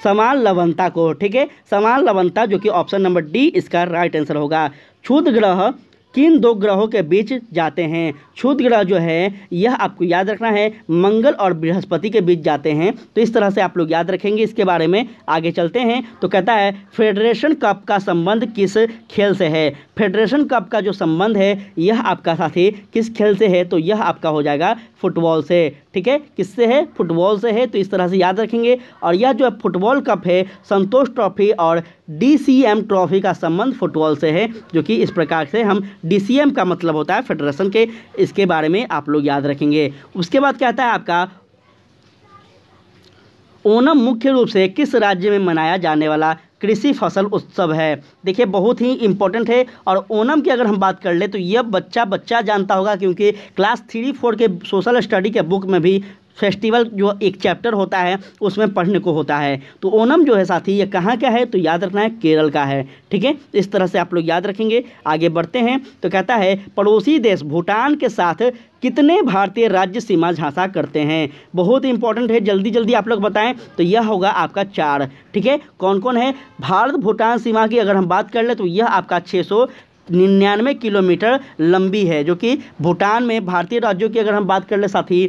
समान लवनता को ठीक है समान लवनता जो कि ऑप्शन नंबर डी इसका राइट आंसर होगा क्षुद्र ग्रह किन दो ग्रहों के बीच जाते हैं क्षुद्र ग्रह जो है यह आपको याद रखना है मंगल और बृहस्पति के बीच जाते हैं तो इस तरह से आप लोग याद रखेंगे इसके बारे में आगे चलते हैं तो कहता है फेडरेशन कप का संबंध किस खेल से है फेडरेशन कप का जो संबंध है यह आपका साथी किस खेल से है तो यह आपका हो जाएगा फुटबॉल से ठीक है किससे है फुटबॉल से है तो इस तरह से याद रखेंगे और यह जो है फुटबॉल कप है संतोष ट्रॉफी और डीसीएम ट्रॉफी का संबंध फुटबॉल से है जो कि इस प्रकार से हम डीसीएम का मतलब होता है फेडरेशन के इसके बारे में आप लोग याद रखेंगे उसके बाद क्या आता है आपका ओणम मुख्य रूप से किस राज्य में मनाया जाने वाला कृषि फसल उत्सव है देखिए बहुत ही इंपॉर्टेंट है और ओनम की अगर हम बात कर ले तो यह बच्चा बच्चा जानता होगा क्योंकि क्लास थ्री फोर के सोशल स्टडी के बुक में भी फेस्टिवल जो एक चैप्टर होता है उसमें पढ़ने को होता है तो ओनम जो है साथी ये कहाँ का है तो याद रखना है केरल का है ठीक है इस तरह से आप लोग याद रखेंगे आगे बढ़ते हैं तो कहता है पड़ोसी देश भूटान के साथ कितने भारतीय राज्य सीमा झांसा करते हैं बहुत ही इंपॉर्टेंट है जल्दी जल्दी आप लोग बताएं तो यह होगा आपका चार ठीक है कौन कौन है भारत भूटान सीमा की अगर हम बात कर लें तो यह आपका छः सौ निन्यानवे किलोमीटर लंबी है जो कि भूटान में भारतीय राज्यों की अगर हम बात कर ले साथी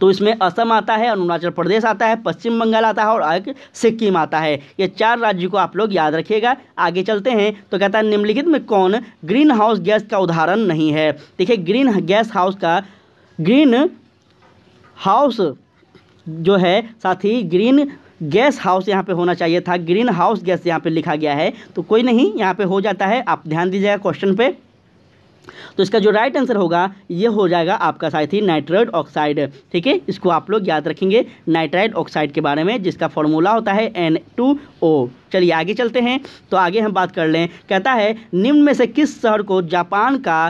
तो इसमें असम आता है अरुणाचल प्रदेश आता है पश्चिम बंगाल आता है और एक सिक्किम आता है ये चार राज्य को आप लोग याद रखिएगा आगे चलते हैं तो कहता है निम्नलिखित में कौन ग्रीन हाउस गैस का उदाहरण नहीं है देखिए ग्रीन गैस हाउस का ग्रीन हाउस जो है साथ ही ग्रीन गैस हाउस यहाँ पे होना चाहिए था ग्रीन हाउस गैस यहाँ पे लिखा गया है तो कोई नहीं यहाँ पे हो जाता है आप ध्यान दीजिएगा क्वेश्चन पे तो इसका जो राइट आंसर होगा ये हो जाएगा आपका साथ ही नाइट्राइड ऑक्साइड ठीक है इसको आप लोग याद रखेंगे नाइट्राइड ऑक्साइड के बारे में जिसका फॉर्मूला होता है एन टू ओ चलिए आगे चलते हैं तो आगे हम बात कर लें कहता है निम्न में से किस शहर को जापान का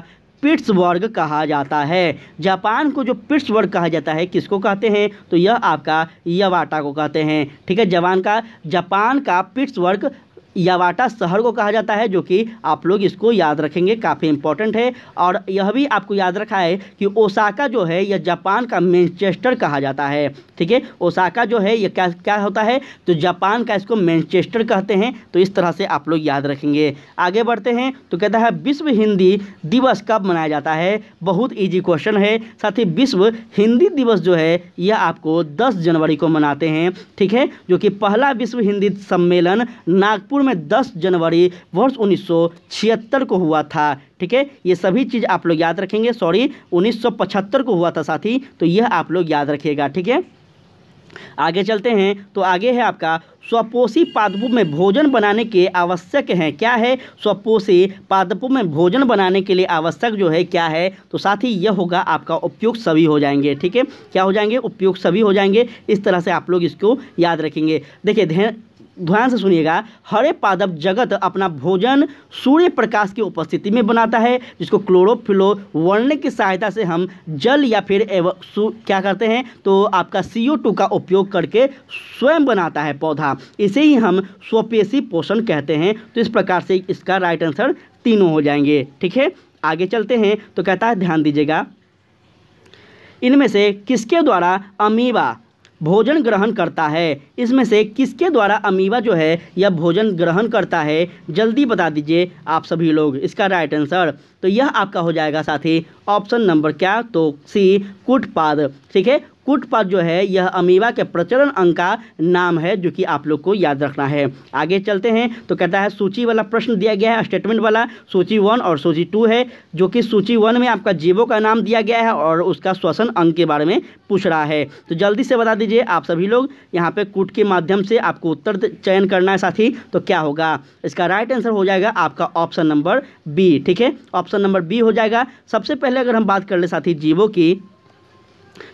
पिट्सबर्ग कहा जाता है जापान को जो पिट्सबर्ग कहा जाता है किसको कहते हैं तो यह आपका यवाटा को कहते हैं ठीक है जापान का जापान का पिट्सबर्ग यावाटा शहर को कहा जाता है जो कि आप लोग इसको याद रखेंगे काफ़ी इंपॉर्टेंट है और यह भी आपको याद रखा है कि ओसाका जो है यह जापान का मैनचेस्टर कहा जाता है ठीक है ओसाका जो है यह क्या क्या होता है तो जापान का इसको मैनचेस्टर कहते हैं तो इस तरह से आप लोग याद रखेंगे आगे बढ़ते हैं तो कहता है विश्व हिंदी दिवस कब मनाया जाता है बहुत ईजी क्वेश्चन है साथ ही विश्व हिंदी दिवस जो है यह आपको दस जनवरी को मनाते हैं ठीक है जो कि पहला विश्व हिंदी सम्मेलन नागपुर में 10 जनवरी वर्ष 1976 को हुआ था ठीक है ये सभी चीज़ आप लोग याद रखेंगे सॉरी 1975 को हुआ था साथी तो यह आप लोग याद रखिएगा ठीक है आगे चलते हैं तो आगे है आपका स्वपोषी पादपों में भोजन बनाने के आवश्यक हैं क्या है स्वपोषी पादपों में भोजन बनाने के लिए आवश्यक जो है क्या है तो साथ ही यह होगा आपका उपयोग सभी हो जाएंगे ठीक है क्या हो जाएंगे उपयोग सभी हो जाएंगे इस तरह से आप लोग इसको याद रखेंगे देखिए ध्यान से सुनिएगा हरे पादप जगत अपना भोजन सूर्य प्रकाश की उपस्थिति में बनाता है जिसको क्लोरोफिलो वर्ण की सहायता से हम जल या फिर क्या करते हैं तो आपका सी का उपयोग करके स्वयं बनाता है पौधा इसे ही हम स्वपेशी पोषण कहते हैं तो इस प्रकार से इसका राइट आंसर तीनों हो जाएंगे ठीक है आगे चलते हैं तो कहता है ध्यान दीजिएगा इनमें से किसके द्वारा अमीबा भोजन ग्रहण करता है इसमें से किसके द्वारा अमीबा जो है यह भोजन ग्रहण करता है जल्दी बता दीजिए आप सभी लोग इसका राइट आंसर तो यह आपका हो जाएगा साथी ऑप्शन नंबर क्या तो सी कुटपाद ठीक है पर जो है यह अमीबा के प्रचलन अंग का नाम है जो कि आप लोग को याद रखना है आगे चलते हैं तो कहता है सूची वाला प्रश्न दिया गया है स्टेटमेंट वाला सूची वन और सूची टू है जो कि सूची वन में आपका जीवो का नाम दिया गया है और उसका श्वसन अंग के बारे में पूछ रहा है तो जल्दी से बता दीजिए आप सभी लोग यहाँ पे कूट के माध्यम से आपको उत्तर चयन करना है साथी तो क्या होगा इसका राइट आंसर हो जाएगा आपका ऑप्शन नंबर बी ठीक है ऑप्शन नंबर बी हो जाएगा सबसे पहले अगर हम बात कर ले साथी जीवो की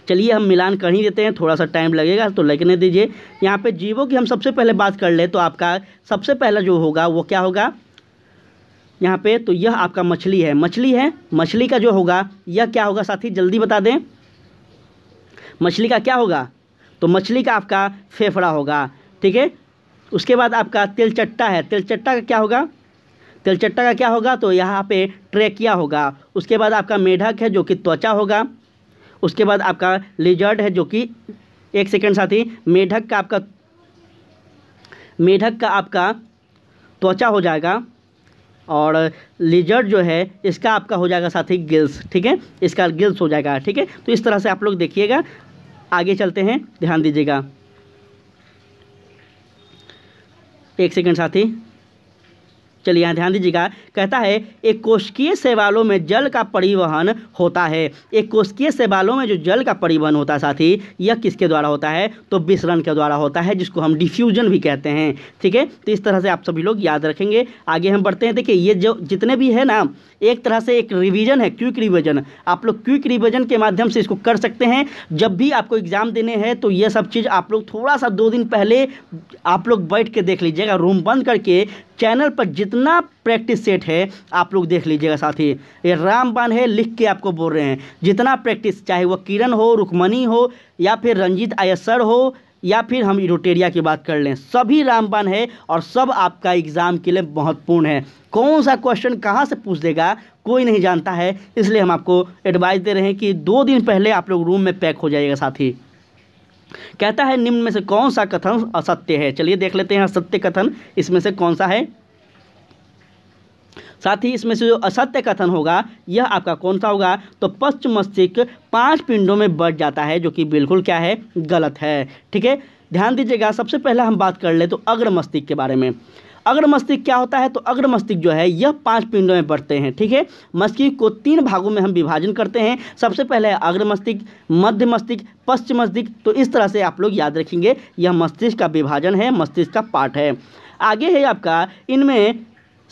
चलिए हम मिलान कर ही देते हैं थोड़ा सा टाइम लगेगा तो लगने दीजिए यहाँ पे जीवो की हम सबसे पहले बात कर ले तो आपका सबसे पहला जो होगा वो क्या होगा यहाँ पे तो यह आपका मछली है मछली है मछली का जो होगा यह क्या होगा साथी जल्दी बता दें मछली का क्या होगा तो मछली का आपका फेफड़ा होगा ठीक है उसके बाद आपका तिलचट्टा है तिलचट्टा का क्या होगा तिलचट्टा का क्या होगा तो यहाँ पे ट्रेकिया होगा उसके बाद आपका मेढक है जो कि त्वचा होगा उसके बाद आपका लिजर्ड है जो कि एक सेकेंड साथी मेढक का आपका मेढक का आपका त्वचा हो जाएगा और लिजर्ड जो है इसका आपका हो जाएगा साथी गिल्स ठीक है इसका गिल्स हो जाएगा ठीक है तो इस तरह से आप लोग देखिएगा आगे चलते हैं ध्यान दीजिएगा एक सेकंड साथी चलिए यहाँ ध्यान दीजिएगा कहता है एक कोशकीय शैवालों में जल का परिवहन होता है एक कोशकीय शैवालों में जो जल का परिवहन होता है साथी यह किसके द्वारा होता है तो विसरण के द्वारा होता है जिसको हम डिफ्यूजन भी कहते हैं ठीक है तो इस तरह से आप सभी लोग याद रखेंगे आगे हम बढ़ते हैं देखिए ये जो जितने भी है ना एक तरह से एक रिवीजन है क्विक रिवीजन आप लोग क्विक रिवीजन के माध्यम से इसको कर सकते हैं जब भी आपको एग्ज़ाम देने हैं तो ये सब चीज़ आप लोग थोड़ा सा दो दिन पहले आप लोग बैठ के देख लीजिएगा रूम बंद करके चैनल पर जितना प्रैक्टिस सेट है आप लोग देख लीजिएगा साथ ही ये रामबान है लिख के आपको बोल रहे हैं जितना प्रैक्टिस चाहे वह किरण हो रुकमणी हो या फिर रंजीत अयसर हो या फिर हम इरोटेरिया की बात कर लें सभी रामबान है और सब आपका एग्ज़ाम के लिए महत्वपूर्ण है कौन सा क्वेश्चन कहाँ से पूछ देगा कोई नहीं जानता है इसलिए हम आपको एडवाइस दे रहे हैं कि दो दिन पहले आप लोग रूम में पैक हो जाइएगा साथी कहता है निम्न में से कौन सा कथन असत्य है चलिए देख लेते हैं असत्य कथन इसमें से कौन सा है साथ ही इसमें से जो असत्य कथन होगा यह आपका कौन सा होगा तो पश्च मस्तिष्क पांच पिंडों में बढ़ जाता है जो कि बिल्कुल क्या है गलत है ठीक है ध्यान दीजिएगा सबसे पहले हम बात कर ले तो अग्र मस्तिष्क के बारे में अग्र मस्तिष्क क्या होता है तो अग्र मस्तिष्क जो है यह पांच पिंडों में बढ़ते हैं ठीक है मस्तिष्क को तीन भागों में हम विभाजन करते हैं सबसे पहले है अग्र मस्तिष्क मध्य मस्तिष्क पश्चिम मस्तिष्क तो इस तरह से आप लोग याद रखेंगे यह मस्तिष्क का विभाजन है मस्तिष्क का पाठ है आगे है आपका इनमें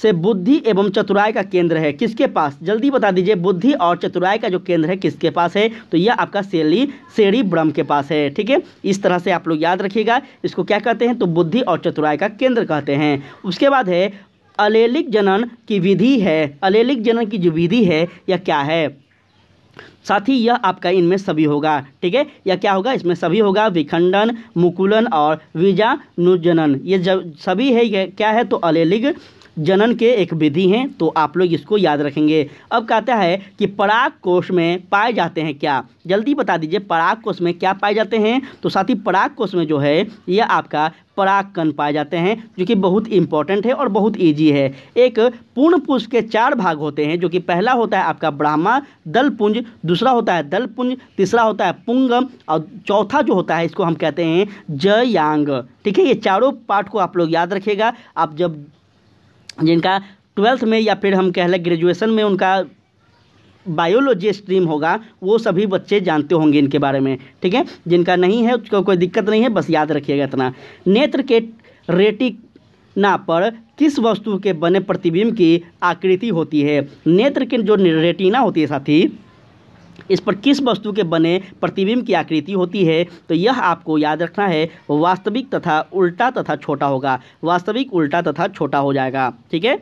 से बुद्धि एवं चतुराई का केंद्र है किसके पास जल्दी बता दीजिए बुद्धि और चतुराय का जो केंद्र है किसके पास है तो यह आपका सेली सेड़ी ब्रह्म के पास है ठीक है इस तरह से आप लोग याद रखिएगा इसको क्या कहते हैं तो बुद्धि और चतुराय का केंद्र कहते हैं उसके बाद है अलेलिक जनन की विधि है अलेलिक जनन की जो विधि है यह क्या है साथ ही यह आपका इनमें सभी होगा ठीक है यह क्या होगा इसमें सभी होगा विखंडन मुकुलन और विजानुजनन ये जब सभी है यह क्या है तो अलेलिग जनन के एक विधि हैं तो आप लोग इसको याद रखेंगे अब कहता है कि पराग कोष में पाए जाते हैं क्या जल्दी बता दीजिए पराग कोष में क्या पाए जाते हैं तो साथ ही पराग कोष में जो है यह आपका पराग कण पाए जाते हैं जो कि बहुत इंपॉर्टेंट है और बहुत ईजी है एक पूर्ण पुष्प के चार भाग होते हैं जो कि पहला होता है आपका ब्राह्मा दलपुंज दूसरा होता है दलपुंज तीसरा होता है पुंगम और चौथा जो होता है इसको हम कहते हैं जयांग ठीक है ये चारों पार्ट को आप लोग याद रखेगा आप जब जिनका ट्वेल्थ में या फिर हम कह लें ग्रेजुएसन में उनका बायोलॉजी स्ट्रीम होगा वो सभी बच्चे जानते होंगे इनके बारे में ठीक है जिनका नहीं है उसको कोई दिक्कत नहीं है बस याद रखिएगा इतना नेत्र के रेटिना पर किस वस्तु के बने प्रतिबिंब की आकृति होती है नेत्र के जो रेटिना होती है साथी इस पर किस वस्तु के बने प्रतिबिंब की आकृति होती है तो यह आपको याद रखना है वास्तविक तथा उल्टा तथा छोटा होगा वास्तविक उल्टा तथा छोटा हो जाएगा ठीक है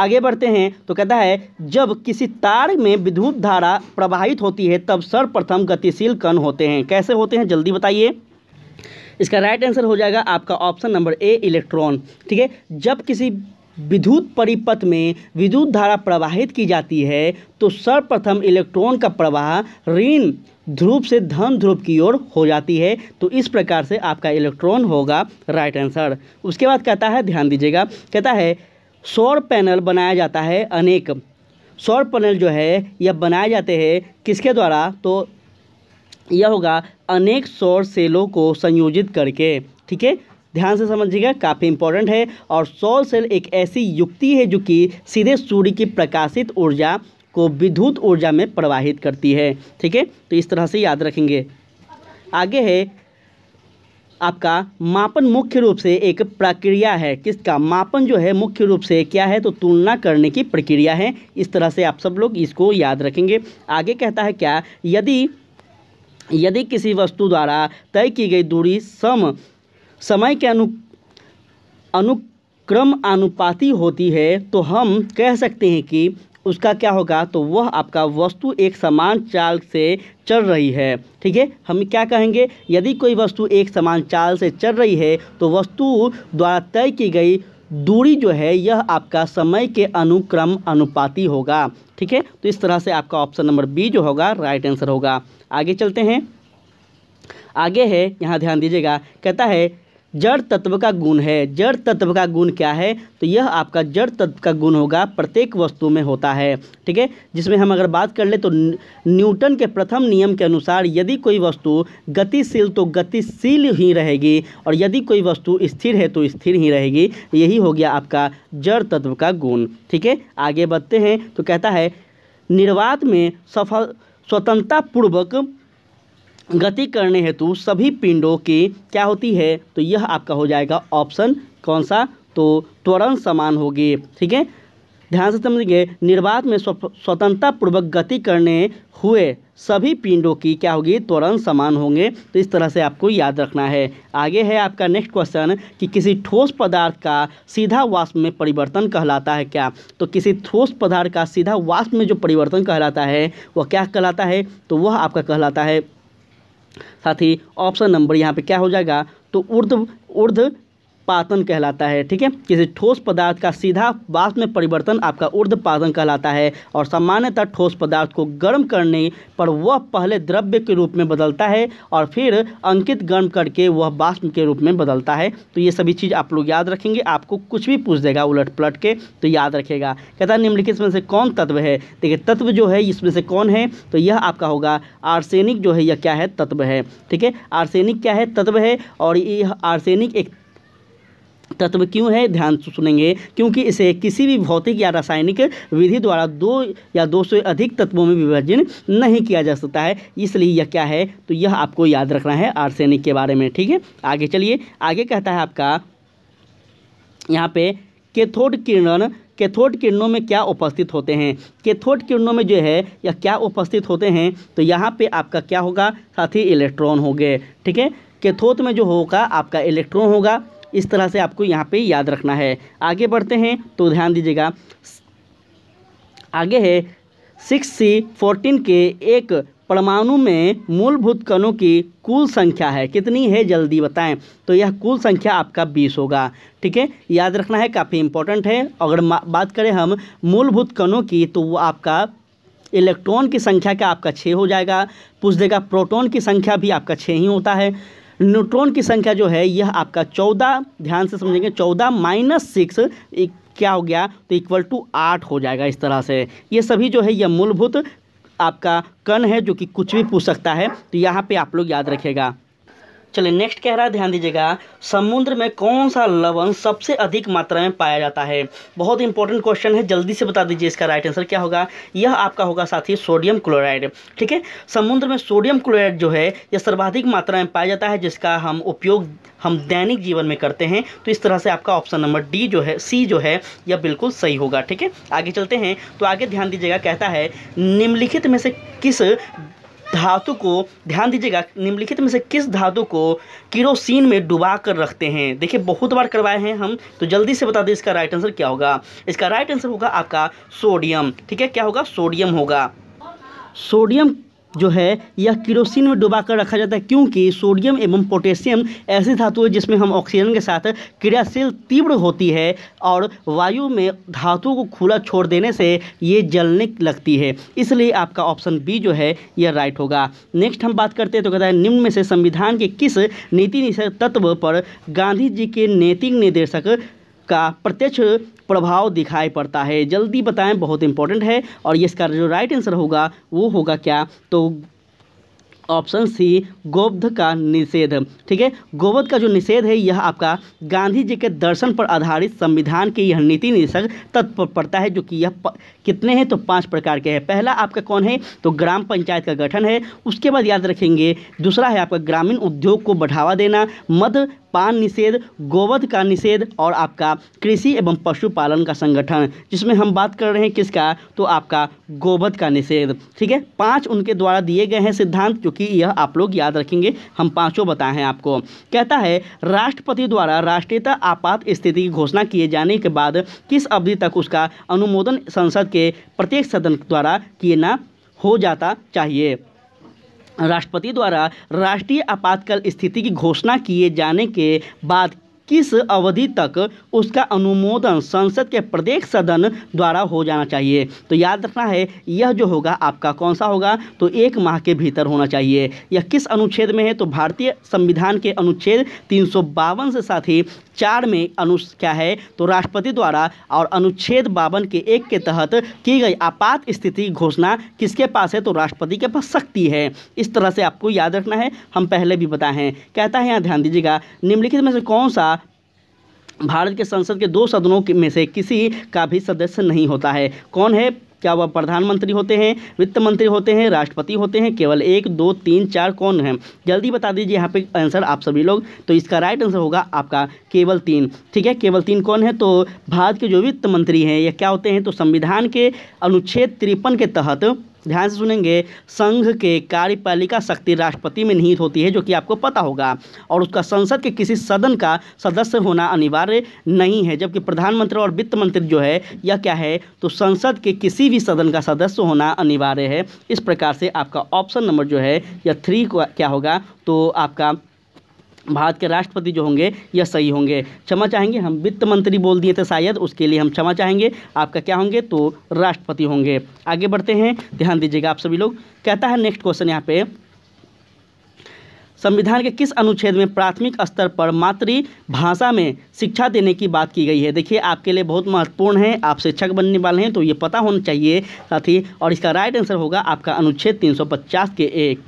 आगे बढ़ते हैं तो कहता है जब किसी तार में विद्युत धारा प्रवाहित होती है तब सर्वप्रथम गतिशील कण होते हैं कैसे होते हैं जल्दी बताइए इसका राइट आंसर हो जाएगा आपका ऑप्शन नंबर ए इलेक्ट्रॉन ठीक है जब किसी विद्युत परिपथ में विद्युत धारा प्रवाहित की जाती है तो सर्वप्रथम इलेक्ट्रॉन का प्रवाह ऋण ध्रुव से धन ध्रुव की ओर हो जाती है तो इस प्रकार से आपका इलेक्ट्रॉन होगा राइट आंसर उसके बाद कहता है ध्यान दीजिएगा कहता है सौर पैनल बनाया जाता है अनेक सौर पैनल जो है यह बनाए जाते हैं किसके द्वारा तो यह होगा अनेक सौर सेलों को संयोजित करके ठीक है ध्यान से समझिएगा काफ़ी इंपॉर्टेंट है और सौर सेल एक ऐसी युक्ति है जो कि सीधे सूर्य की प्रकाशित ऊर्जा को विद्युत ऊर्जा में प्रवाहित करती है ठीक है तो इस तरह से याद रखेंगे आगे है आपका मापन मुख्य रूप से एक प्रक्रिया है किसका मापन जो है मुख्य रूप से क्या है तो तुलना करने की प्रक्रिया है इस तरह से आप सब लोग इसको याद रखेंगे आगे कहता है क्या यदि यदि किसी वस्तु द्वारा तय की गई दूरी सम समय के अनु अनुक्रम अनुपाती होती है तो हम कह सकते हैं कि उसका क्या होगा तो वह आपका वस्तु एक समान चाल से चल रही है ठीक है हम क्या कहेंगे यदि कोई वस्तु एक समान चाल से चल रही है तो वस्तु द्वारा तय की गई दूरी जो है यह आपका समय के अनुक्रम अनुपाती होगा ठीक है तो इस तरह से आपका ऑप्शन नंबर बी जो होगा राइट आंसर होगा आगे चलते हैं आगे है यहाँ ध्यान दीजिएगा कहता है जड़ तत्व का गुण है जड़ तत्व का गुण क्या है तो यह आपका जड़ तत्व का गुण होगा प्रत्येक वस्तु में होता है ठीक है जिसमें हम अगर बात कर ले तो न्यूटन के प्रथम नियम के अनुसार यदि कोई वस्तु गतिशील तो गतिशील ही रहेगी और यदि कोई वस्तु स्थिर है तो स्थिर ही रहेगी यही हो गया आपका जड़ तत्व का गुण ठीक है आगे बढ़ते हैं तो कहता है निर्वात में सफल स्वतंत्रतापूर्वक गति करने हेतु सभी पिंडों की क्या होती है तो यह आपका हो जाएगा ऑप्शन कौन सा तो त्वरण समान होगी ठीक है ध्यान से समझिए निर्वात में स्वतंत्रतापूर्वक गति करने हुए सभी पिंडों की क्या होगी त्वरण समान होंगे तो इस तरह से आपको याद रखना है आगे है आपका नेक्स्ट क्वेश्चन कि किसी ठोस पदार्थ का सीधा वाष्प में परिवर्तन कहलाता है क्या तो किसी ठोस पदार्थ का सीधा वाष्प में जो परिवर्तन कहलाता है वह क्या कहलाता है तो वह आपका कहलाता है साथ ही ऑप्शन नंबर यहाँ पे क्या हो जाएगा तो उर्ध उर्ध पातन कहलाता है ठीक है किसी ठोस पदार्थ का सीधा वाष्प में परिवर्तन आपका ऊर्ध पातन कहलाता है और सामान्यतः ठोस पदार्थ को गर्म करने पर वह पहले द्रव्य के रूप में बदलता है और फिर अंकित गर्म करके वह वाष्प के रूप में बदलता है तो ये सभी चीज़ आप लोग याद रखेंगे आपको कुछ भी पूछ देगा उलट पलट के तो याद रखेगा कहता है निम्नलिखित में से कौन तत्व है देखिए तत्व जो है इसमें से कौन है तो यह आपका होगा आर्सेनिक जो है यह क्या है तत्व है ठीक है आर्सेनिक क्या है तत्व है और यह आर्सेनिक एक तत्व क्यों है ध्यान से सुनेंगे क्योंकि इसे किसी भी भौतिक या रासायनिक विधि द्वारा दो या दो से अधिक तत्वों में विभाजन नहीं किया जा सकता है इसलिए यह क्या है तो यह आपको याद रखना है आर्सेनिक के बारे में ठीक है आगे चलिए आगे कहता है आपका यहाँ पे केथोड किरण केथोड किरणों में क्या उपस्थित होते हैं केथोड किरणों में जो है या क्या उपस्थित होते हैं तो यहाँ पे आपका क्या होगा साथ ही इलेक्ट्रॉन हो गए ठीक है केथोत में जो होगा आपका इलेक्ट्रॉन होगा इस तरह से आपको यहाँ पे याद रखना है आगे बढ़ते हैं तो ध्यान दीजिएगा आगे है सिक्स सी फोर्टीन के एक परमाणु में मूलभूत कणों की कुल संख्या है कितनी है जल्दी बताएं तो यह कुल संख्या आपका बीस होगा ठीक है याद रखना है काफ़ी इंपॉर्टेंट है अगर बात करें हम मूलभूत कणों की तो वो आपका इलेक्ट्रॉन की संख्या का आपका छः हो जाएगा पूछ देगा प्रोटॉन की संख्या भी आपका छः ही होता है न्यूट्रॉन की संख्या जो है यह आपका चौदह ध्यान से समझेंगे चौदह माइनस सिक्स क्या हो गया तो इक्वल टू आठ हो जाएगा इस तरह से ये सभी जो है यह मूलभूत आपका कण है जो कि कुछ भी पूछ सकता है तो यहाँ पे आप लोग याद रखेगा चलिए नेक्स्ट कह रहा है ध्यान दीजिएगा समुद्र में कौन सा लवण सबसे अधिक मात्रा में पाया जाता है बहुत इंपॉर्टेंट क्वेश्चन है जल्दी से बता दीजिए इसका राइट आंसर क्या होगा यह आपका होगा साथी सोडियम क्लोराइड ठीक है समुद्र में सोडियम क्लोराइड जो है यह सर्वाधिक मात्रा में पाया जाता है जिसका हम उपयोग हम दैनिक जीवन में करते हैं तो इस तरह से आपका ऑप्शन नंबर डी जो है सी जो है यह बिल्कुल सही होगा ठीक है आगे चलते हैं तो आगे ध्यान दीजिएगा कहता है निम्नलिखित में से किस धातु को ध्यान दीजिएगा निम्नलिखित में से किस धातु को किरोसिन में डुबा कर रखते हैं देखिए बहुत बार करवाए हैं हम तो जल्दी से बता दें इसका राइट आंसर क्या होगा इसका राइट आंसर होगा आपका सोडियम ठीक है क्या होगा सोडियम होगा सोडियम जो है यह किरोसिन में डुबा कर रखा जाता है क्योंकि सोडियम एवं पोटेशियम ऐसी धातु है जिसमें हम ऑक्सीजन के साथ क्रियाशील तीव्र होती है और वायु में धातु को खुला छोड़ देने से ये जलने लगती है इसलिए आपका ऑप्शन बी जो है यह राइट होगा नेक्स्ट हम बात करते हैं तो कहता है निम्न में से संविधान के किस नीति निषेध तत्व पर गांधी जी के नैतिक निर्देशक का प्रत्यक्ष प्रभाव दिखाई पड़ता है जल्दी बताएं बहुत इंपॉर्टेंट है और ये इसका जो राइट आंसर होगा वो होगा क्या तो ऑप्शन सी गोब्ध का निषेध ठीक है गोबध का जो निषेध है यह आपका गांधी जी के दर्शन पर आधारित संविधान के यह नीति निषेध तत्पर पड़ता है जो कि यह कितने हैं तो पाँच प्रकार के हैं पहला आपका कौन है तो ग्राम पंचायत का गठन है उसके बाद याद रखेंगे दूसरा है आपका ग्रामीण उद्योग को बढ़ावा देना मद पान निषेध गोवध का निषेध और आपका कृषि एवं पशुपालन का संगठन जिसमें हम बात कर रहे हैं किसका तो आपका गोवध का निषेध ठीक है पांच उनके द्वारा दिए गए हैं सिद्धांत क्योंकि यह आप लोग याद रखेंगे हम पांचों बताए हैं आपको कहता है राष्ट्रपति द्वारा राष्ट्रीयता आपात स्थिति की घोषणा किए जाने के बाद किस अवधि तक उसका अनुमोदन संसद के के प्रत्येक सदन द्वारा किए ना हो जाता चाहिए राष्ट्रपति द्वारा राष्ट्रीय आपातकाल स्थिति की घोषणा किए जाने के बाद किस अवधि तक उसका अनुमोदन संसद के प्रत्येक सदन द्वारा हो जाना चाहिए तो याद रखना है यह जो होगा आपका कौन सा होगा तो एक माह के भीतर होना चाहिए यह किस अनुच्छेद में है तो भारतीय संविधान के अनुच्छेद तीन से साथ ही चार में अनु क्या है तो राष्ट्रपति द्वारा और अनुच्छेद बावन के एक के तहत की गई आपात स्थिति घोषणा किसके पास है तो राष्ट्रपति के पास सख्ती है इस तरह से आपको याद रखना है हम पहले भी बताए हैं कहता है यहाँ ध्यान दीजिएगा निम्नलिखित में से कौन सा भारत के संसद के दो सदनों में से किसी का भी सदस्य नहीं होता है कौन है क्या वह प्रधानमंत्री होते हैं वित्त मंत्री होते हैं राष्ट्रपति होते हैं केवल एक दो तीन चार कौन हैं जल्दी बता दीजिए यहाँ पे आंसर आप सभी लोग तो इसका राइट आंसर होगा आपका केवल तीन ठीक है केवल तीन कौन है तो भारत के जो वित्त मंत्री हैं या क्या होते हैं तो संविधान के अनुच्छेद तिरपन के तहत ध्यान से सुनेंगे संघ के कार्यपालिका शक्ति राष्ट्रपति में निहित होती है जो कि आपको पता होगा और उसका संसद के किसी सदन का सदस्य होना अनिवार्य नहीं है जबकि प्रधानमंत्री और वित्त मंत्री जो है यह क्या है तो संसद के किसी भी सदन का सदस्य होना अनिवार्य है इस प्रकार से आपका ऑप्शन नंबर जो है यह थ्री क्या होगा तो आपका भारत के राष्ट्रपति जो होंगे यह सही होंगे क्षमा चाहेंगे हम वित्त मंत्री बोल दिए थे शायद उसके लिए हम क्षमा चाहेंगे आपका क्या होंगे तो राष्ट्रपति होंगे आगे बढ़ते हैं ध्यान दीजिएगा आप सभी लोग कहता है नेक्स्ट क्वेश्चन यहाँ पे संविधान के किस अनुच्छेद में प्राथमिक स्तर पर मातृभाषा में शिक्षा देने की बात की गई है देखिए आपके लिए बहुत महत्वपूर्ण है आप शिक्षक बनने वाले हैं तो ये पता होना चाहिए साथ ही और इसका राइट आंसर होगा आपका अनुच्छेद 350 के एक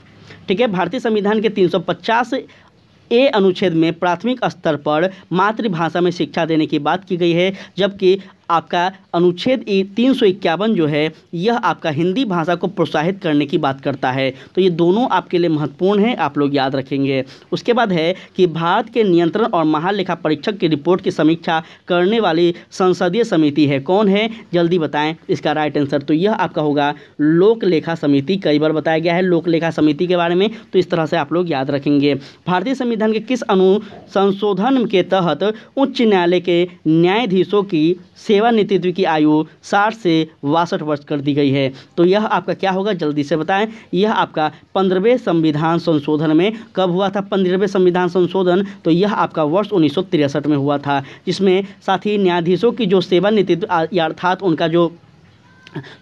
ठीक है भारतीय संविधान के 350 ए अनुच्छेद में प्राथमिक स्तर पर मातृभाषा में शिक्षा देने की बात की गई है जबकि आपका अनुच्छेद तीन सौ इक्यावन जो है यह आपका हिंदी भाषा को प्रोत्साहित करने की बात करता है तो ये दोनों आपके लिए महत्वपूर्ण है आप लोग याद रखेंगे उसके बाद है कि भारत के नियंत्रण और महालेखा परीक्षक की रिपोर्ट की समीक्षा करने वाली संसदीय समिति है कौन है जल्दी बताएं इसका राइट आंसर तो यह आपका होगा लोक लेखा समिति कई बार बताया गया है लोक लेखा समिति के बारे में तो इस तरह से आप लोग याद रखेंगे भारतीय संविधान के किस अनुसंशोधन के तहत उच्च न्यायालय के न्यायाधीशों की सेवा नेतृत्व की आयु साठ से बासठ वर्ष कर दी गई है तो यह आपका क्या होगा जल्दी से बताएं यह आपका पंद्रहवें संविधान संशोधन में कब हुआ था पंद्रहवें संविधान संशोधन तो यह आपका वर्ष उन्नीस में हुआ था जिसमें साथ ही न्यायाधीशों की जो नेतृत्व अर्थात उनका जो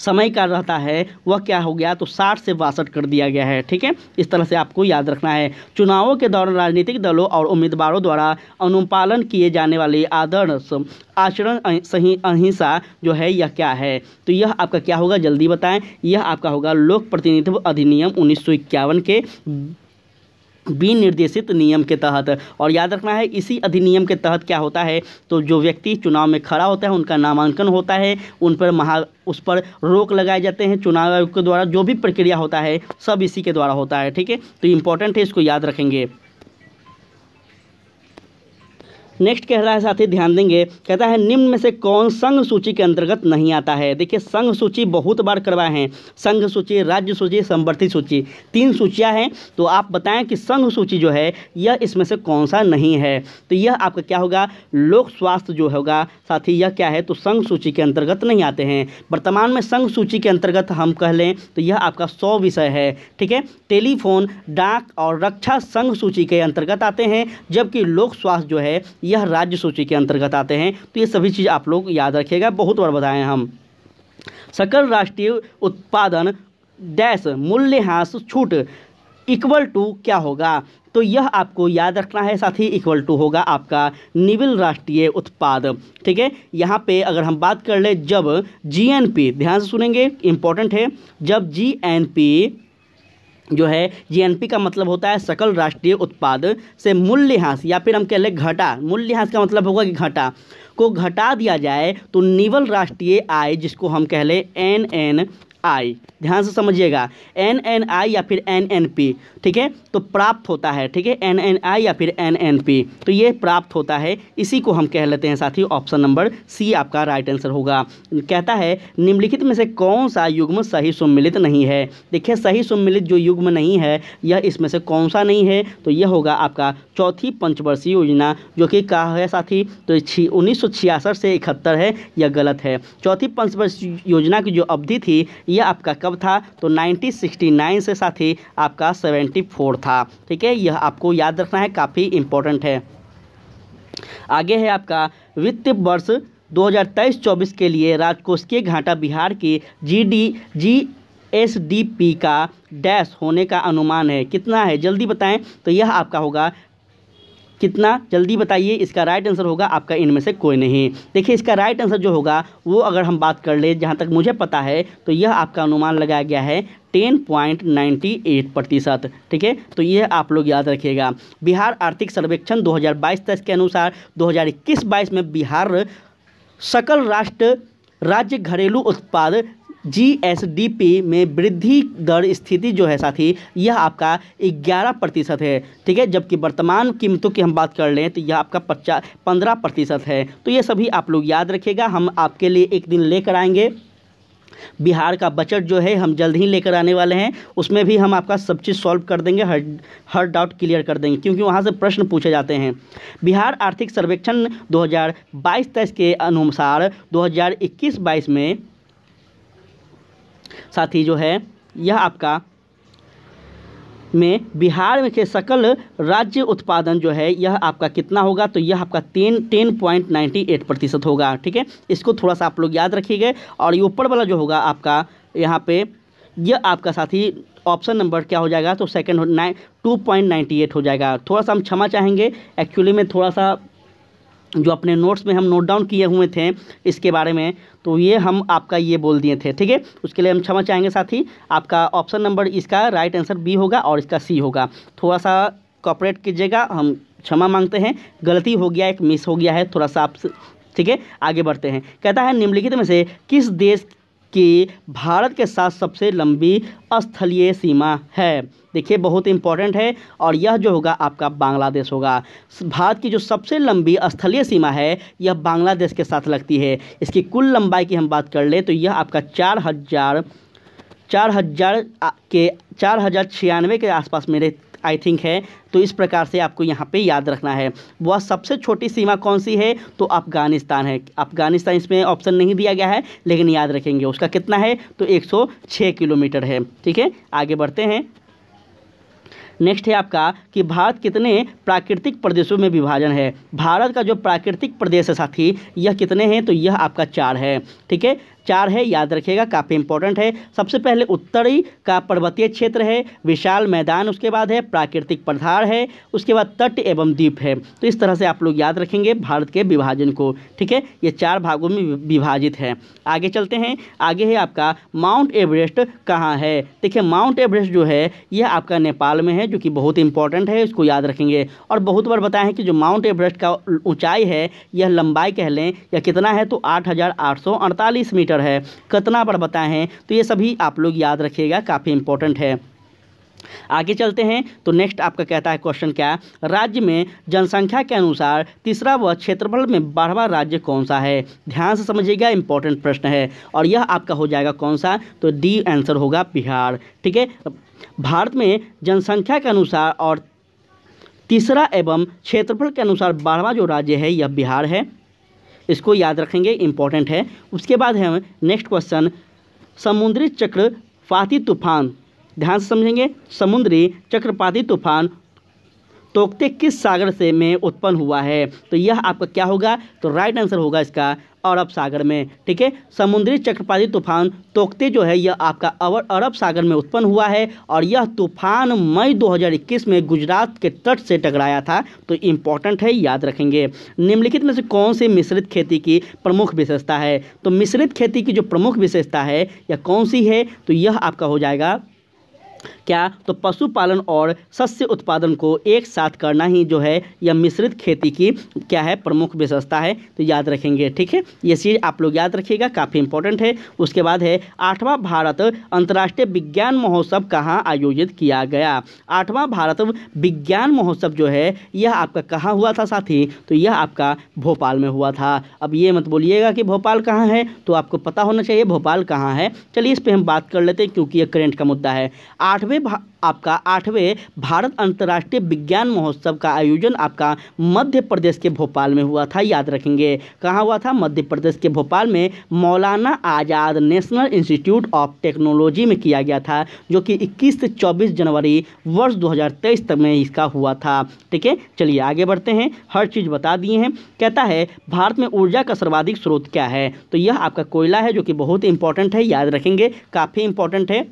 समय का रहता है वह क्या हो गया तो 60 से बासठ कर दिया गया है ठीक है इस तरह से आपको याद रखना है चुनावों के दौरान राजनीतिक दलों और उम्मीदवारों द्वारा अनुपालन किए जाने वाले आदर्श आचरण सही अहिंसा जो है यह क्या है तो यह आपका क्या होगा जल्दी बताएं यह आपका होगा लोक प्रतिनिधित्व अधिनियम उन्नीस के विनिर्देशित नियम के तहत और याद रखना है इसी अधिनियम के तहत क्या होता है तो जो व्यक्ति चुनाव में खड़ा होता है उनका नामांकन होता है उन पर महा उस पर रोक लगाए जाते हैं चुनाव आयोग के द्वारा जो भी प्रक्रिया होता है सब इसी के द्वारा होता है ठीक है तो इंपॉर्टेंट है इसको याद रखेंगे नेक्स्ट कह रहा है साथी ध्यान देंगे कहता है निम्न में से कौन संघ सूची के अंतर्गत नहीं आता है देखिए संघ सूची बहुत बार करवाए हैं संघ सूची राज्य सूची संवर्ती सूची तीन सूचियाँ हैं तो आप बताएं कि संघ सूची जो है यह इसमें से कौन सा नहीं है तो यह आपका क्या होगा लोक स्वास्थ्य जो होगा साथ यह क्या है तो संघ सूची के अंतर्गत नहीं आते हैं वर्तमान में संघ सूची के अंतर्गत हम कह लें तो यह आपका सौ विषय है ठीक है टेलीफोन डाक और रक्षा संघ सूची के अंतर्गत आते हैं जबकि लोक स्वास्थ्य जो है यह राज्य सूची के अंतर्गत आते हैं तो ये सभी चीज़ आप लोग याद रखिएगा बहुत बार बताएँ हम सकल राष्ट्रीय उत्पादन डैश मूल्यह्रास छूट इक्वल टू क्या होगा तो यह आपको याद रखना है साथ ही इक्वल टू होगा आपका निविल राष्ट्रीय उत्पाद ठीक है यहाँ पे अगर हम बात कर ले जब जीएनपी ध्यान से सुनेंगे इम्पोर्टेंट है जब जीएनपी जो है जीएनपी का मतलब होता है सकल राष्ट्रीय उत्पाद से मूल्यह्रास या फिर हम कह लें घटा मूल्यह्रास का मतलब होगा कि घटा को घटा दिया जाए तो निवल राष्ट्रीय आय जिसको हम कह लें एन एन आई ध्यान से समझिएगा एन एन आई या फिर एन एन पी ठीक है तो प्राप्त होता है ठीक है एन एन आई या फिर एन एन पी तो ये प्राप्त होता है इसी को हम कह लेते हैं साथी ऑप्शन नंबर सी आपका राइट आंसर होगा कहता है निम्नलिखित में से कौन सा युग्म सही सम्मिलित नहीं है देखिए सही सम्मिलित जो युग्म नहीं है यह इसमें से कौन सा नहीं है तो यह होगा आपका चौथी पंचवर्षीय योजना जो कि कहा है साथी तो छी उन्नीस से इकहत्तर है यह गलत है चौथी पंचवर्षीय योजना की जो अवधि थी यह आपका कब था तो 1969 से साथ ही आपका 74 था ठीक है यह आपको याद रखना है काफ़ी इम्पोर्टेंट है आगे है आपका वित्त वर्ष 2023-24 के लिए राजकोषीय घाटा बिहार की G D G S D P का डैश होने का अनुमान है कितना है जल्दी बताएं तो यह आपका होगा कितना जल्दी बताइए इसका राइट आंसर होगा आपका इनमें से कोई नहीं देखिए इसका राइट आंसर जो होगा वो अगर हम बात कर ले जहाँ तक मुझे पता है तो यह आपका अनुमान लगाया गया है टेन पॉइंट नाइन्टी एट प्रतिशत ठीक है तो यह आप लोग याद रखिएगा बिहार आर्थिक सर्वेक्षण 2022 हज़ार के अनुसार 2021-22 में बिहार सकल राष्ट्र राज्य घरेलू उत्पाद जीएसडीपी में वृद्धि दर स्थिति जो है साथी यह आपका ग्यारह प्रतिशत है ठीक है जबकि वर्तमान कीमतों की हम बात कर लें तो यह आपका पचास पंद्रह प्रतिशत है तो ये सभी आप लोग याद रखिएगा हम आपके लिए एक दिन लेकर आएंगे बिहार का बजट जो है हम जल्द ही लेकर आने वाले हैं उसमें भी हम आपका सब चीज़ सॉल्व कर देंगे हर हर डाउट क्लियर कर देंगे क्योंकि वहाँ से प्रश्न पूछे जाते हैं बिहार आर्थिक सर्वेक्षण 2022 हज़ार के अनुसार 2021-22 में साथ ही जो है यह आपका में बिहार में के सकल राज्य उत्पादन जो है यह आपका कितना होगा तो यह आपका तीन टेन पॉइंट नाइन्टी एट प्रतिशत होगा ठीक है इसको थोड़ा सा आप लोग याद रखिएगा और ये ऊपर वाला जो होगा आपका यहाँ पे यह आपका साथ ही ऑप्शन नंबर क्या हो जाएगा तो second nine two point ninety eight हो जाएगा थोड़ा सा हम क्षमा चाहेंगे एक्चुअली में थोड़ा सा जो अपने नोट्स में हम नोट डाउन किए हुए थे इसके बारे में तो ये हम आपका ये बोल दिए थे ठीक है उसके लिए हम क्षमा चाहेंगे साथ ही आपका ऑप्शन नंबर इसका राइट आंसर बी होगा और इसका सी होगा थोड़ा सा कॉपरेट कीजिएगा हम क्षमा मांगते हैं गलती हो गया एक मिस हो गया है थोड़ा सा आप ठीक है आगे बढ़ते हैं कहता है निम्नलिखित में से किस देश कि भारत के साथ सबसे लंबी स्थलीय सीमा है देखिए बहुत इंपॉर्टेंट है और यह जो होगा आपका बांग्लादेश होगा भारत की जो सबसे लंबी स्थलीय सीमा है यह बांग्लादेश के साथ लगती है इसकी कुल लंबाई की हम बात कर ले तो यह आपका चार हज़ार चार हज़ार के चार हज़ार छियानवे के आसपास मेरे आई थिंक है तो इस प्रकार से आपको यहाँ पे याद रखना है वह सबसे छोटी सीमा कौन सी है तो अफगानिस्तान है अफगानिस्तान इसमें ऑप्शन नहीं दिया गया है लेकिन याद रखेंगे उसका कितना है तो 106 किलोमीटर है ठीक है आगे बढ़ते हैं नेक्स्ट है आपका कि भारत कितने प्राकृतिक प्रदेशों में विभाजन है भारत का जो प्राकृतिक प्रदेश है साथी यह कितने हैं तो यह आपका चार है ठीक है चार है याद रखिएगा काफ़ी इंपॉर्टेंट है सबसे पहले उत्तरी का पर्वतीय क्षेत्र है विशाल मैदान उसके बाद है प्राकृतिक पधार है उसके बाद तट एवं द्वीप है तो इस तरह से आप लोग याद रखेंगे भारत के विभाजन को ठीक है ये चार भागों में विभाजित है आगे चलते हैं आगे है आपका माउंट एवरेस्ट कहाँ है देखिए माउंट एवरेस्ट जो है यह आपका नेपाल में है जो कि बहुत इंपॉर्टेंट है इसको याद रखेंगे और बहुत बार बताएं कि जो माउंट एवरेस्ट का ऊंचाई है यह लंबाई कह लें या कितना है तो आठ मीटर मीटर है कितना पर बताएं तो ये सभी आप लोग याद रखिएगा काफ़ी इंपॉर्टेंट है आगे चलते हैं तो नेक्स्ट आपका कहता है क्वेश्चन क्या राज्य में जनसंख्या के अनुसार तीसरा व क्षेत्रफल में बारहवा राज्य कौन सा है ध्यान से समझिएगा इंपॉर्टेंट प्रश्न है और यह आपका हो जाएगा कौन सा तो डी आंसर होगा बिहार ठीक है भारत में जनसंख्या के अनुसार और तीसरा एवं क्षेत्रफल के अनुसार बारहवा जो राज्य है यह बिहार है इसको याद रखेंगे इंपॉर्टेंट है उसके बाद है नेक्स्ट क्वेश्चन समुद्री चक्रपाती तूफान ध्यान से समझेंगे समुद्री चक्रपाती तूफान तोकते किस सागर से में उत्पन्न हुआ है तो यह आपका क्या होगा तो राइट आंसर होगा इसका अरब सागर में ठीक है समुद्री चक्रपाती तूफान तोकते जो है यह आपका अरब सागर में उत्पन्न हुआ है और यह तूफान मई 2021 में गुजरात के तट से टकराया था तो इम्पॉर्टेंट है याद रखेंगे निम्नलिखित में से कौन सी मिश्रित खेती की प्रमुख विशेषता है तो मिश्रित खेती की जो प्रमुख विशेषता है यह कौन सी है तो यह आपका हो जाएगा क्या तो पशुपालन और सस्य उत्पादन को एक साथ करना ही जो है यह मिश्रित खेती की क्या है प्रमुख विशेषता है तो याद रखेंगे ठीक है ये चीज़ आप लोग याद रखिएगा काफ़ी इंपॉर्टेंट है उसके बाद है आठवां भारत अंतर्राष्ट्रीय विज्ञान महोत्सव कहाँ आयोजित किया गया आठवां भारत विज्ञान महोत्सव जो है यह आपका कहाँ हुआ था साथी तो यह आपका भोपाल में हुआ था अब ये मत बोलिएगा कि भोपाल कहाँ है तो आपको पता होना चाहिए भोपाल कहाँ है चलिए इस पर हम बात कर लेते हैं क्योंकि यह करेंट का मुद्दा है आठवें आठवें आपका आठवें भारत अंतर्राष्ट्रीय विज्ञान महोत्सव का आयोजन आपका मध्य प्रदेश के भोपाल में हुआ था याद रखेंगे कहाँ हुआ था मध्य प्रदेश के भोपाल में Maulana Azad national institute of technology में किया गया था जो कि 21 से 24 जनवरी वर्ष 2023 तक में इसका हुआ था ठीक है चलिए आगे बढ़ते हैं हर चीज़ बता दिए हैं कहता है भारत में ऊर्जा का सर्वाधिक स्रोत क्या है तो यह आपका कोयला है जो कि बहुत इंपॉर्टेंट है याद रखेंगे काफ़ी इंपॉर्टेंट है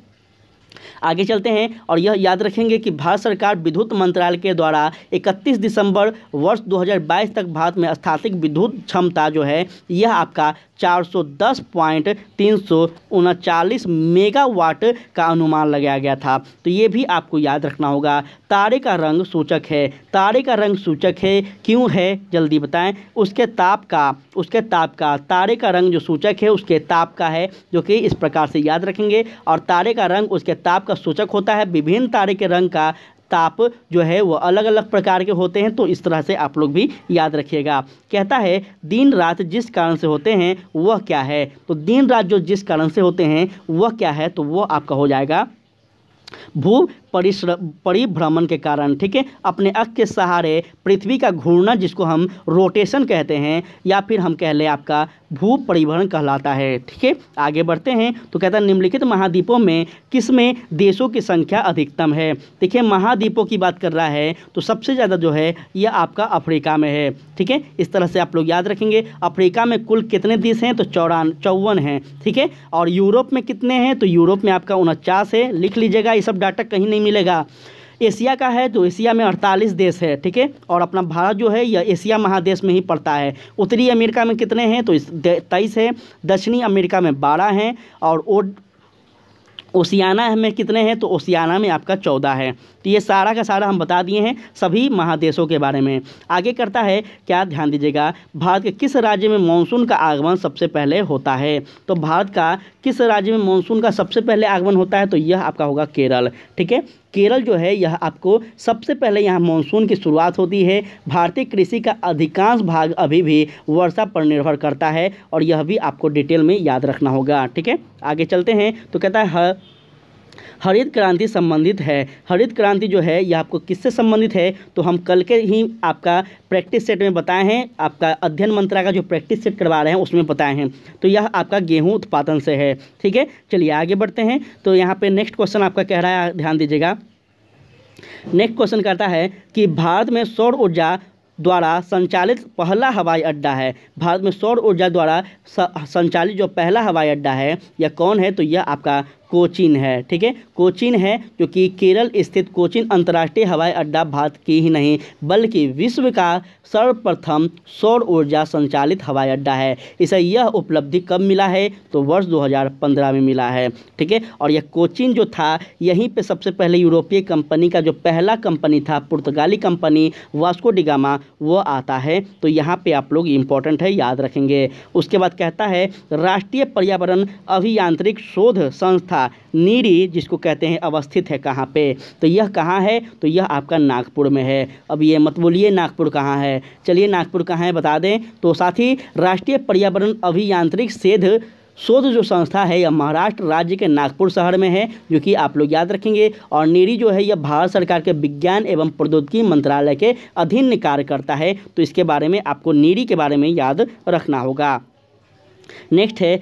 आगे चलते हैं और यह याद रखेंगे कि भारत सरकार विद्युत मंत्रालय के द्वारा 31 दिसंबर वर्ष 2022 तक भारत में स्थापित विद्युत क्षमता जो है यह आपका चार सौ दस पॉइंट तीन सौ उनचालीस मेगावाट का अनुमान लगाया गया था तो ये भी आपको याद रखना होगा तारे का रंग सूचक है तारे का रंग सूचक है क्यों है जल्दी बताएं उसके ताप का उसके ताप का तारे का रंग जो सूचक है उसके ताप का है जो कि इस प्रकार से याद रखेंगे और तारे का रंग उसके ताप का सूचक होता है विभिन्न तारे के रंग का ताप जो है वो अलग अलग प्रकार के होते हैं तो इस तरह से आप लोग भी याद रखिएगा कहता है दिन रात जिस कारण से होते हैं वह क्या है तो दिन रात जो जिस कारण से होते हैं वह क्या है तो वह आपका हो जाएगा भू परिश्र परिभ्रमण के कारण ठीक है अपने अक्ष के सहारे पृथ्वी का घूर्णन जिसको हम रोटेशन कहते हैं या फिर हम कह लें आपका भू परिवहन कहलाता है ठीक है आगे बढ़ते हैं तो कहता है निम्नलिखित महाद्वीपों में किस में देशों की संख्या अधिकतम है देखिए महाद्वीपों की बात कर रहा है तो सबसे ज़्यादा जो है यह आपका अफ्रीका में है ठीक है इस तरह से आप लोग याद रखेंगे अफ्रीका में कुल कितने देश हैं तो चौरान चौवन हैं ठीक है और यूरोप में कितने हैं तो यूरोप में आपका उनचास है लिख लीजिएगा ये सब डाटा कहीं नहीं मिलेगा एशिया का है तो एशिया में अड़तालीस देश है ठीक है और अपना भारत जो है यह एशिया महादेश में ही पड़ता है उत्तरी अमेरिका में कितने हैं तो तेईस है दक्षिणी अमेरिका में बारह हैं और ओसियाना में कितने हैं तो ओसियाना में आपका चौदह है तो ये सारा का सारा हम बता दिए हैं सभी महादेशों के बारे में आगे करता है क्या ध्यान दीजिएगा भारत के किस राज्य में मानसून का आगमन सबसे पहले होता है तो भारत का किस राज्य में मानसून का सबसे पहले आगमन होता है तो यह आपका होगा केरल ठीक है केरल जो है यह आपको सबसे पहले यहाँ मानसून की शुरुआत होती है भारतीय कृषि का अधिकांश भाग अभी भी वर्षा पर निर्भर करता है और यह भी आपको डिटेल में याद रखना होगा ठीक है आगे चलते हैं तो कहता है हरित क्रांति संबंधित है हरित क्रांति जो है यह आपको किससे संबंधित है तो हम कल के ही आपका प्रैक्टिस सेट में बताए हैं आपका अध्ययन मंत्रा का जो प्रैक्टिस सेट करवा रहे हैं उसमें बताए हैं तो यह आपका गेहूं उत्पादन से है ठीक है चलिए आगे बढ़ते हैं तो यहाँ पर नेक्स्ट क्वेश्चन आपका कह रहा है ध्यान दीजिएगा नेक्स्ट क्वेश्चन कहता है कि भारत में सौर ऊर्जा द्वारा संचालित पहला हवाई अड्डा है भारत में सौर ऊर्जा द्वारा संचालित जो पहला हवाई अड्डा है यह कौन है तो यह आपका कोचिन है ठीक है कोचिन है जो कि केरल स्थित कोचिन अंतर्राष्ट्रीय हवाई अड्डा भारत की ही नहीं बल्कि विश्व का सर्वप्रथम सौर ऊर्जा संचालित हवाई अड्डा है इसे यह उपलब्धि कब मिला है तो वर्ष 2015 में मिला है ठीक है और यह कोचिन जो था यहीं पे सबसे पहले यूरोपीय कंपनी का जो पहला कंपनी था पुर्तगाली कंपनी वास्को डिगामा वो आता है तो यहाँ पर आप लोग इम्पोर्टेंट है याद रखेंगे उसके बाद कहता है राष्ट्रीय पर्यावरण अभियांत्रिक शोध संस्था था नीरी जिसको कहते हैं अवस्थित है कहाँ पे तो यह कहाँ है तो यह आपका नागपुर में है अब ये मत बोलिए नागपुर कहाँ है चलिए नागपुर कहाँ है बता दें तो साथ ही राष्ट्रीय पर्यावरण अभियांत्रिक सेध शोध जो संस्था है यह महाराष्ट्र राज्य के नागपुर शहर में है जो कि आप लोग याद रखेंगे और नीरी जो है यह भारत सरकार के विज्ञान एवं प्रौद्योगिकी मंत्रालय के अधीन कार्य करता है तो इसके बारे में आपको नीरी के बारे में याद रखना होगा नेक्स्ट है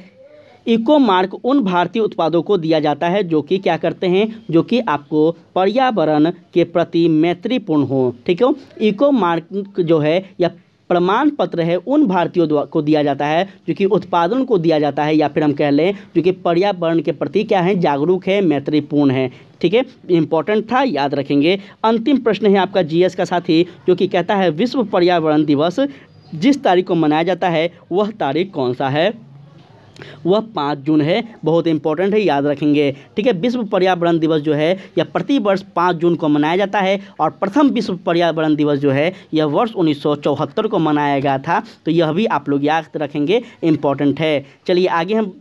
इको मार्क उन भारतीय उत्पादों को दिया जाता है जो कि क्या करते हैं जो कि आपको पर्यावरण के प्रति मैत्रीपूर्ण हो ठीक है इको मार्क जो है या प्रमाण पत्र है उन भारतीयों को दिया जाता है जो कि उत्पादन को दिया जाता है या फिर हम कह लें जो कि पर्यावरण के प्रति क्या है जागरूक है मैत्रीपूर्ण है ठीक है इंपॉर्टेंट था याद रखेंगे अंतिम प्रश्न है आपका जीएस का साथी जो कि कहता है विश्व पर्यावरण दिवस जिस तारीख को मनाया जाता है वह तारीख कौन सा है वह पाँच जून है बहुत इंपॉर्टेंट है याद रखेंगे ठीक है विश्व पर्यावरण दिवस जो है यह प्रति वर्ष पाँच जून को मनाया जाता है और प्रथम विश्व पर्यावरण दिवस जो है यह वर्ष उन्नीस को मनाया गया था तो यह भी आप लोग याद रखेंगे इंपॉर्टेंट है चलिए आगे हम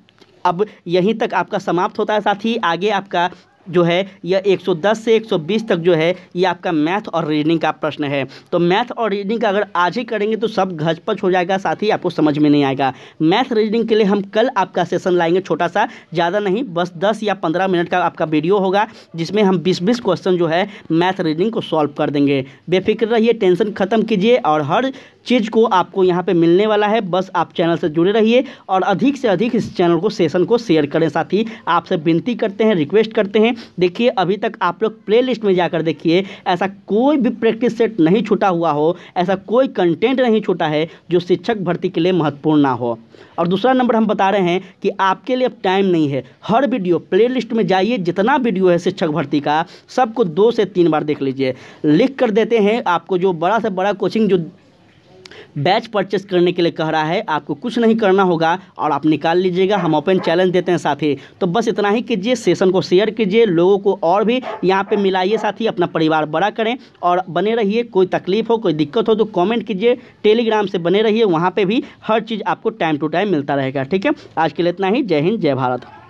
अब यहीं तक आपका समाप्त होता है साथ ही आगे आपका जो है यह 110 से 120 तक जो है ये आपका मैथ और रीडिंग का प्रश्न है तो मैथ और रीडिंग का अगर आज ही करेंगे तो सब घचपच हो जाएगा साथ ही आपको समझ में नहीं आएगा मैथ रीडिंग के लिए हम कल आपका सेशन लाएंगे छोटा सा ज़्यादा नहीं बस दस या पंद्रह मिनट का आपका वीडियो होगा जिसमें हम बीस बीस क्वेश्चन जो है मैथ रीडिंग को सॉल्व कर देंगे बेफिक्र रहिए टेंशन ख़त्म कीजिए और हर चीज़ को आपको यहाँ पे मिलने वाला है बस आप चैनल से जुड़े रहिए और अधिक से अधिक इस चैनल को सेशन को शेयर करें साथ ही आपसे विनती करते हैं रिक्वेस्ट करते हैं देखिए अभी तक आप लोग प्ले में जाकर देखिए ऐसा कोई भी प्रैक्टिस सेट नहीं छूटा हुआ हो ऐसा कोई कंटेंट नहीं छूटा है जो शिक्षक भर्ती के लिए महत्वपूर्ण ना हो और दूसरा नंबर हम बता रहे हैं कि आपके लिए अब टाइम नहीं है हर वीडियो प्लेलिस्ट में जाइए जितना वीडियो है शिक्षक भर्ती का सबको दो से तीन बार देख लीजिए लिख कर देते हैं आपको जो बड़ा से बड़ा कोचिंग जो बैच परचेस करने के लिए कह रहा है आपको कुछ नहीं करना होगा और आप निकाल लीजिएगा हम ओपन चैलेंज देते हैं साथी तो बस इतना ही कीजिए सेशन को शेयर कीजिए लोगों को और भी यहाँ पे मिलाइए साथी अपना परिवार बड़ा करें और बने रहिए कोई तकलीफ हो कोई दिक्कत हो तो कमेंट कीजिए टेलीग्राम से बने रहिए वहाँ पर भी हर चीज़ आपको टाइम टू टाइम मिलता रहेगा ठीक है आज के लिए इतना ही जय हिंद जय भारत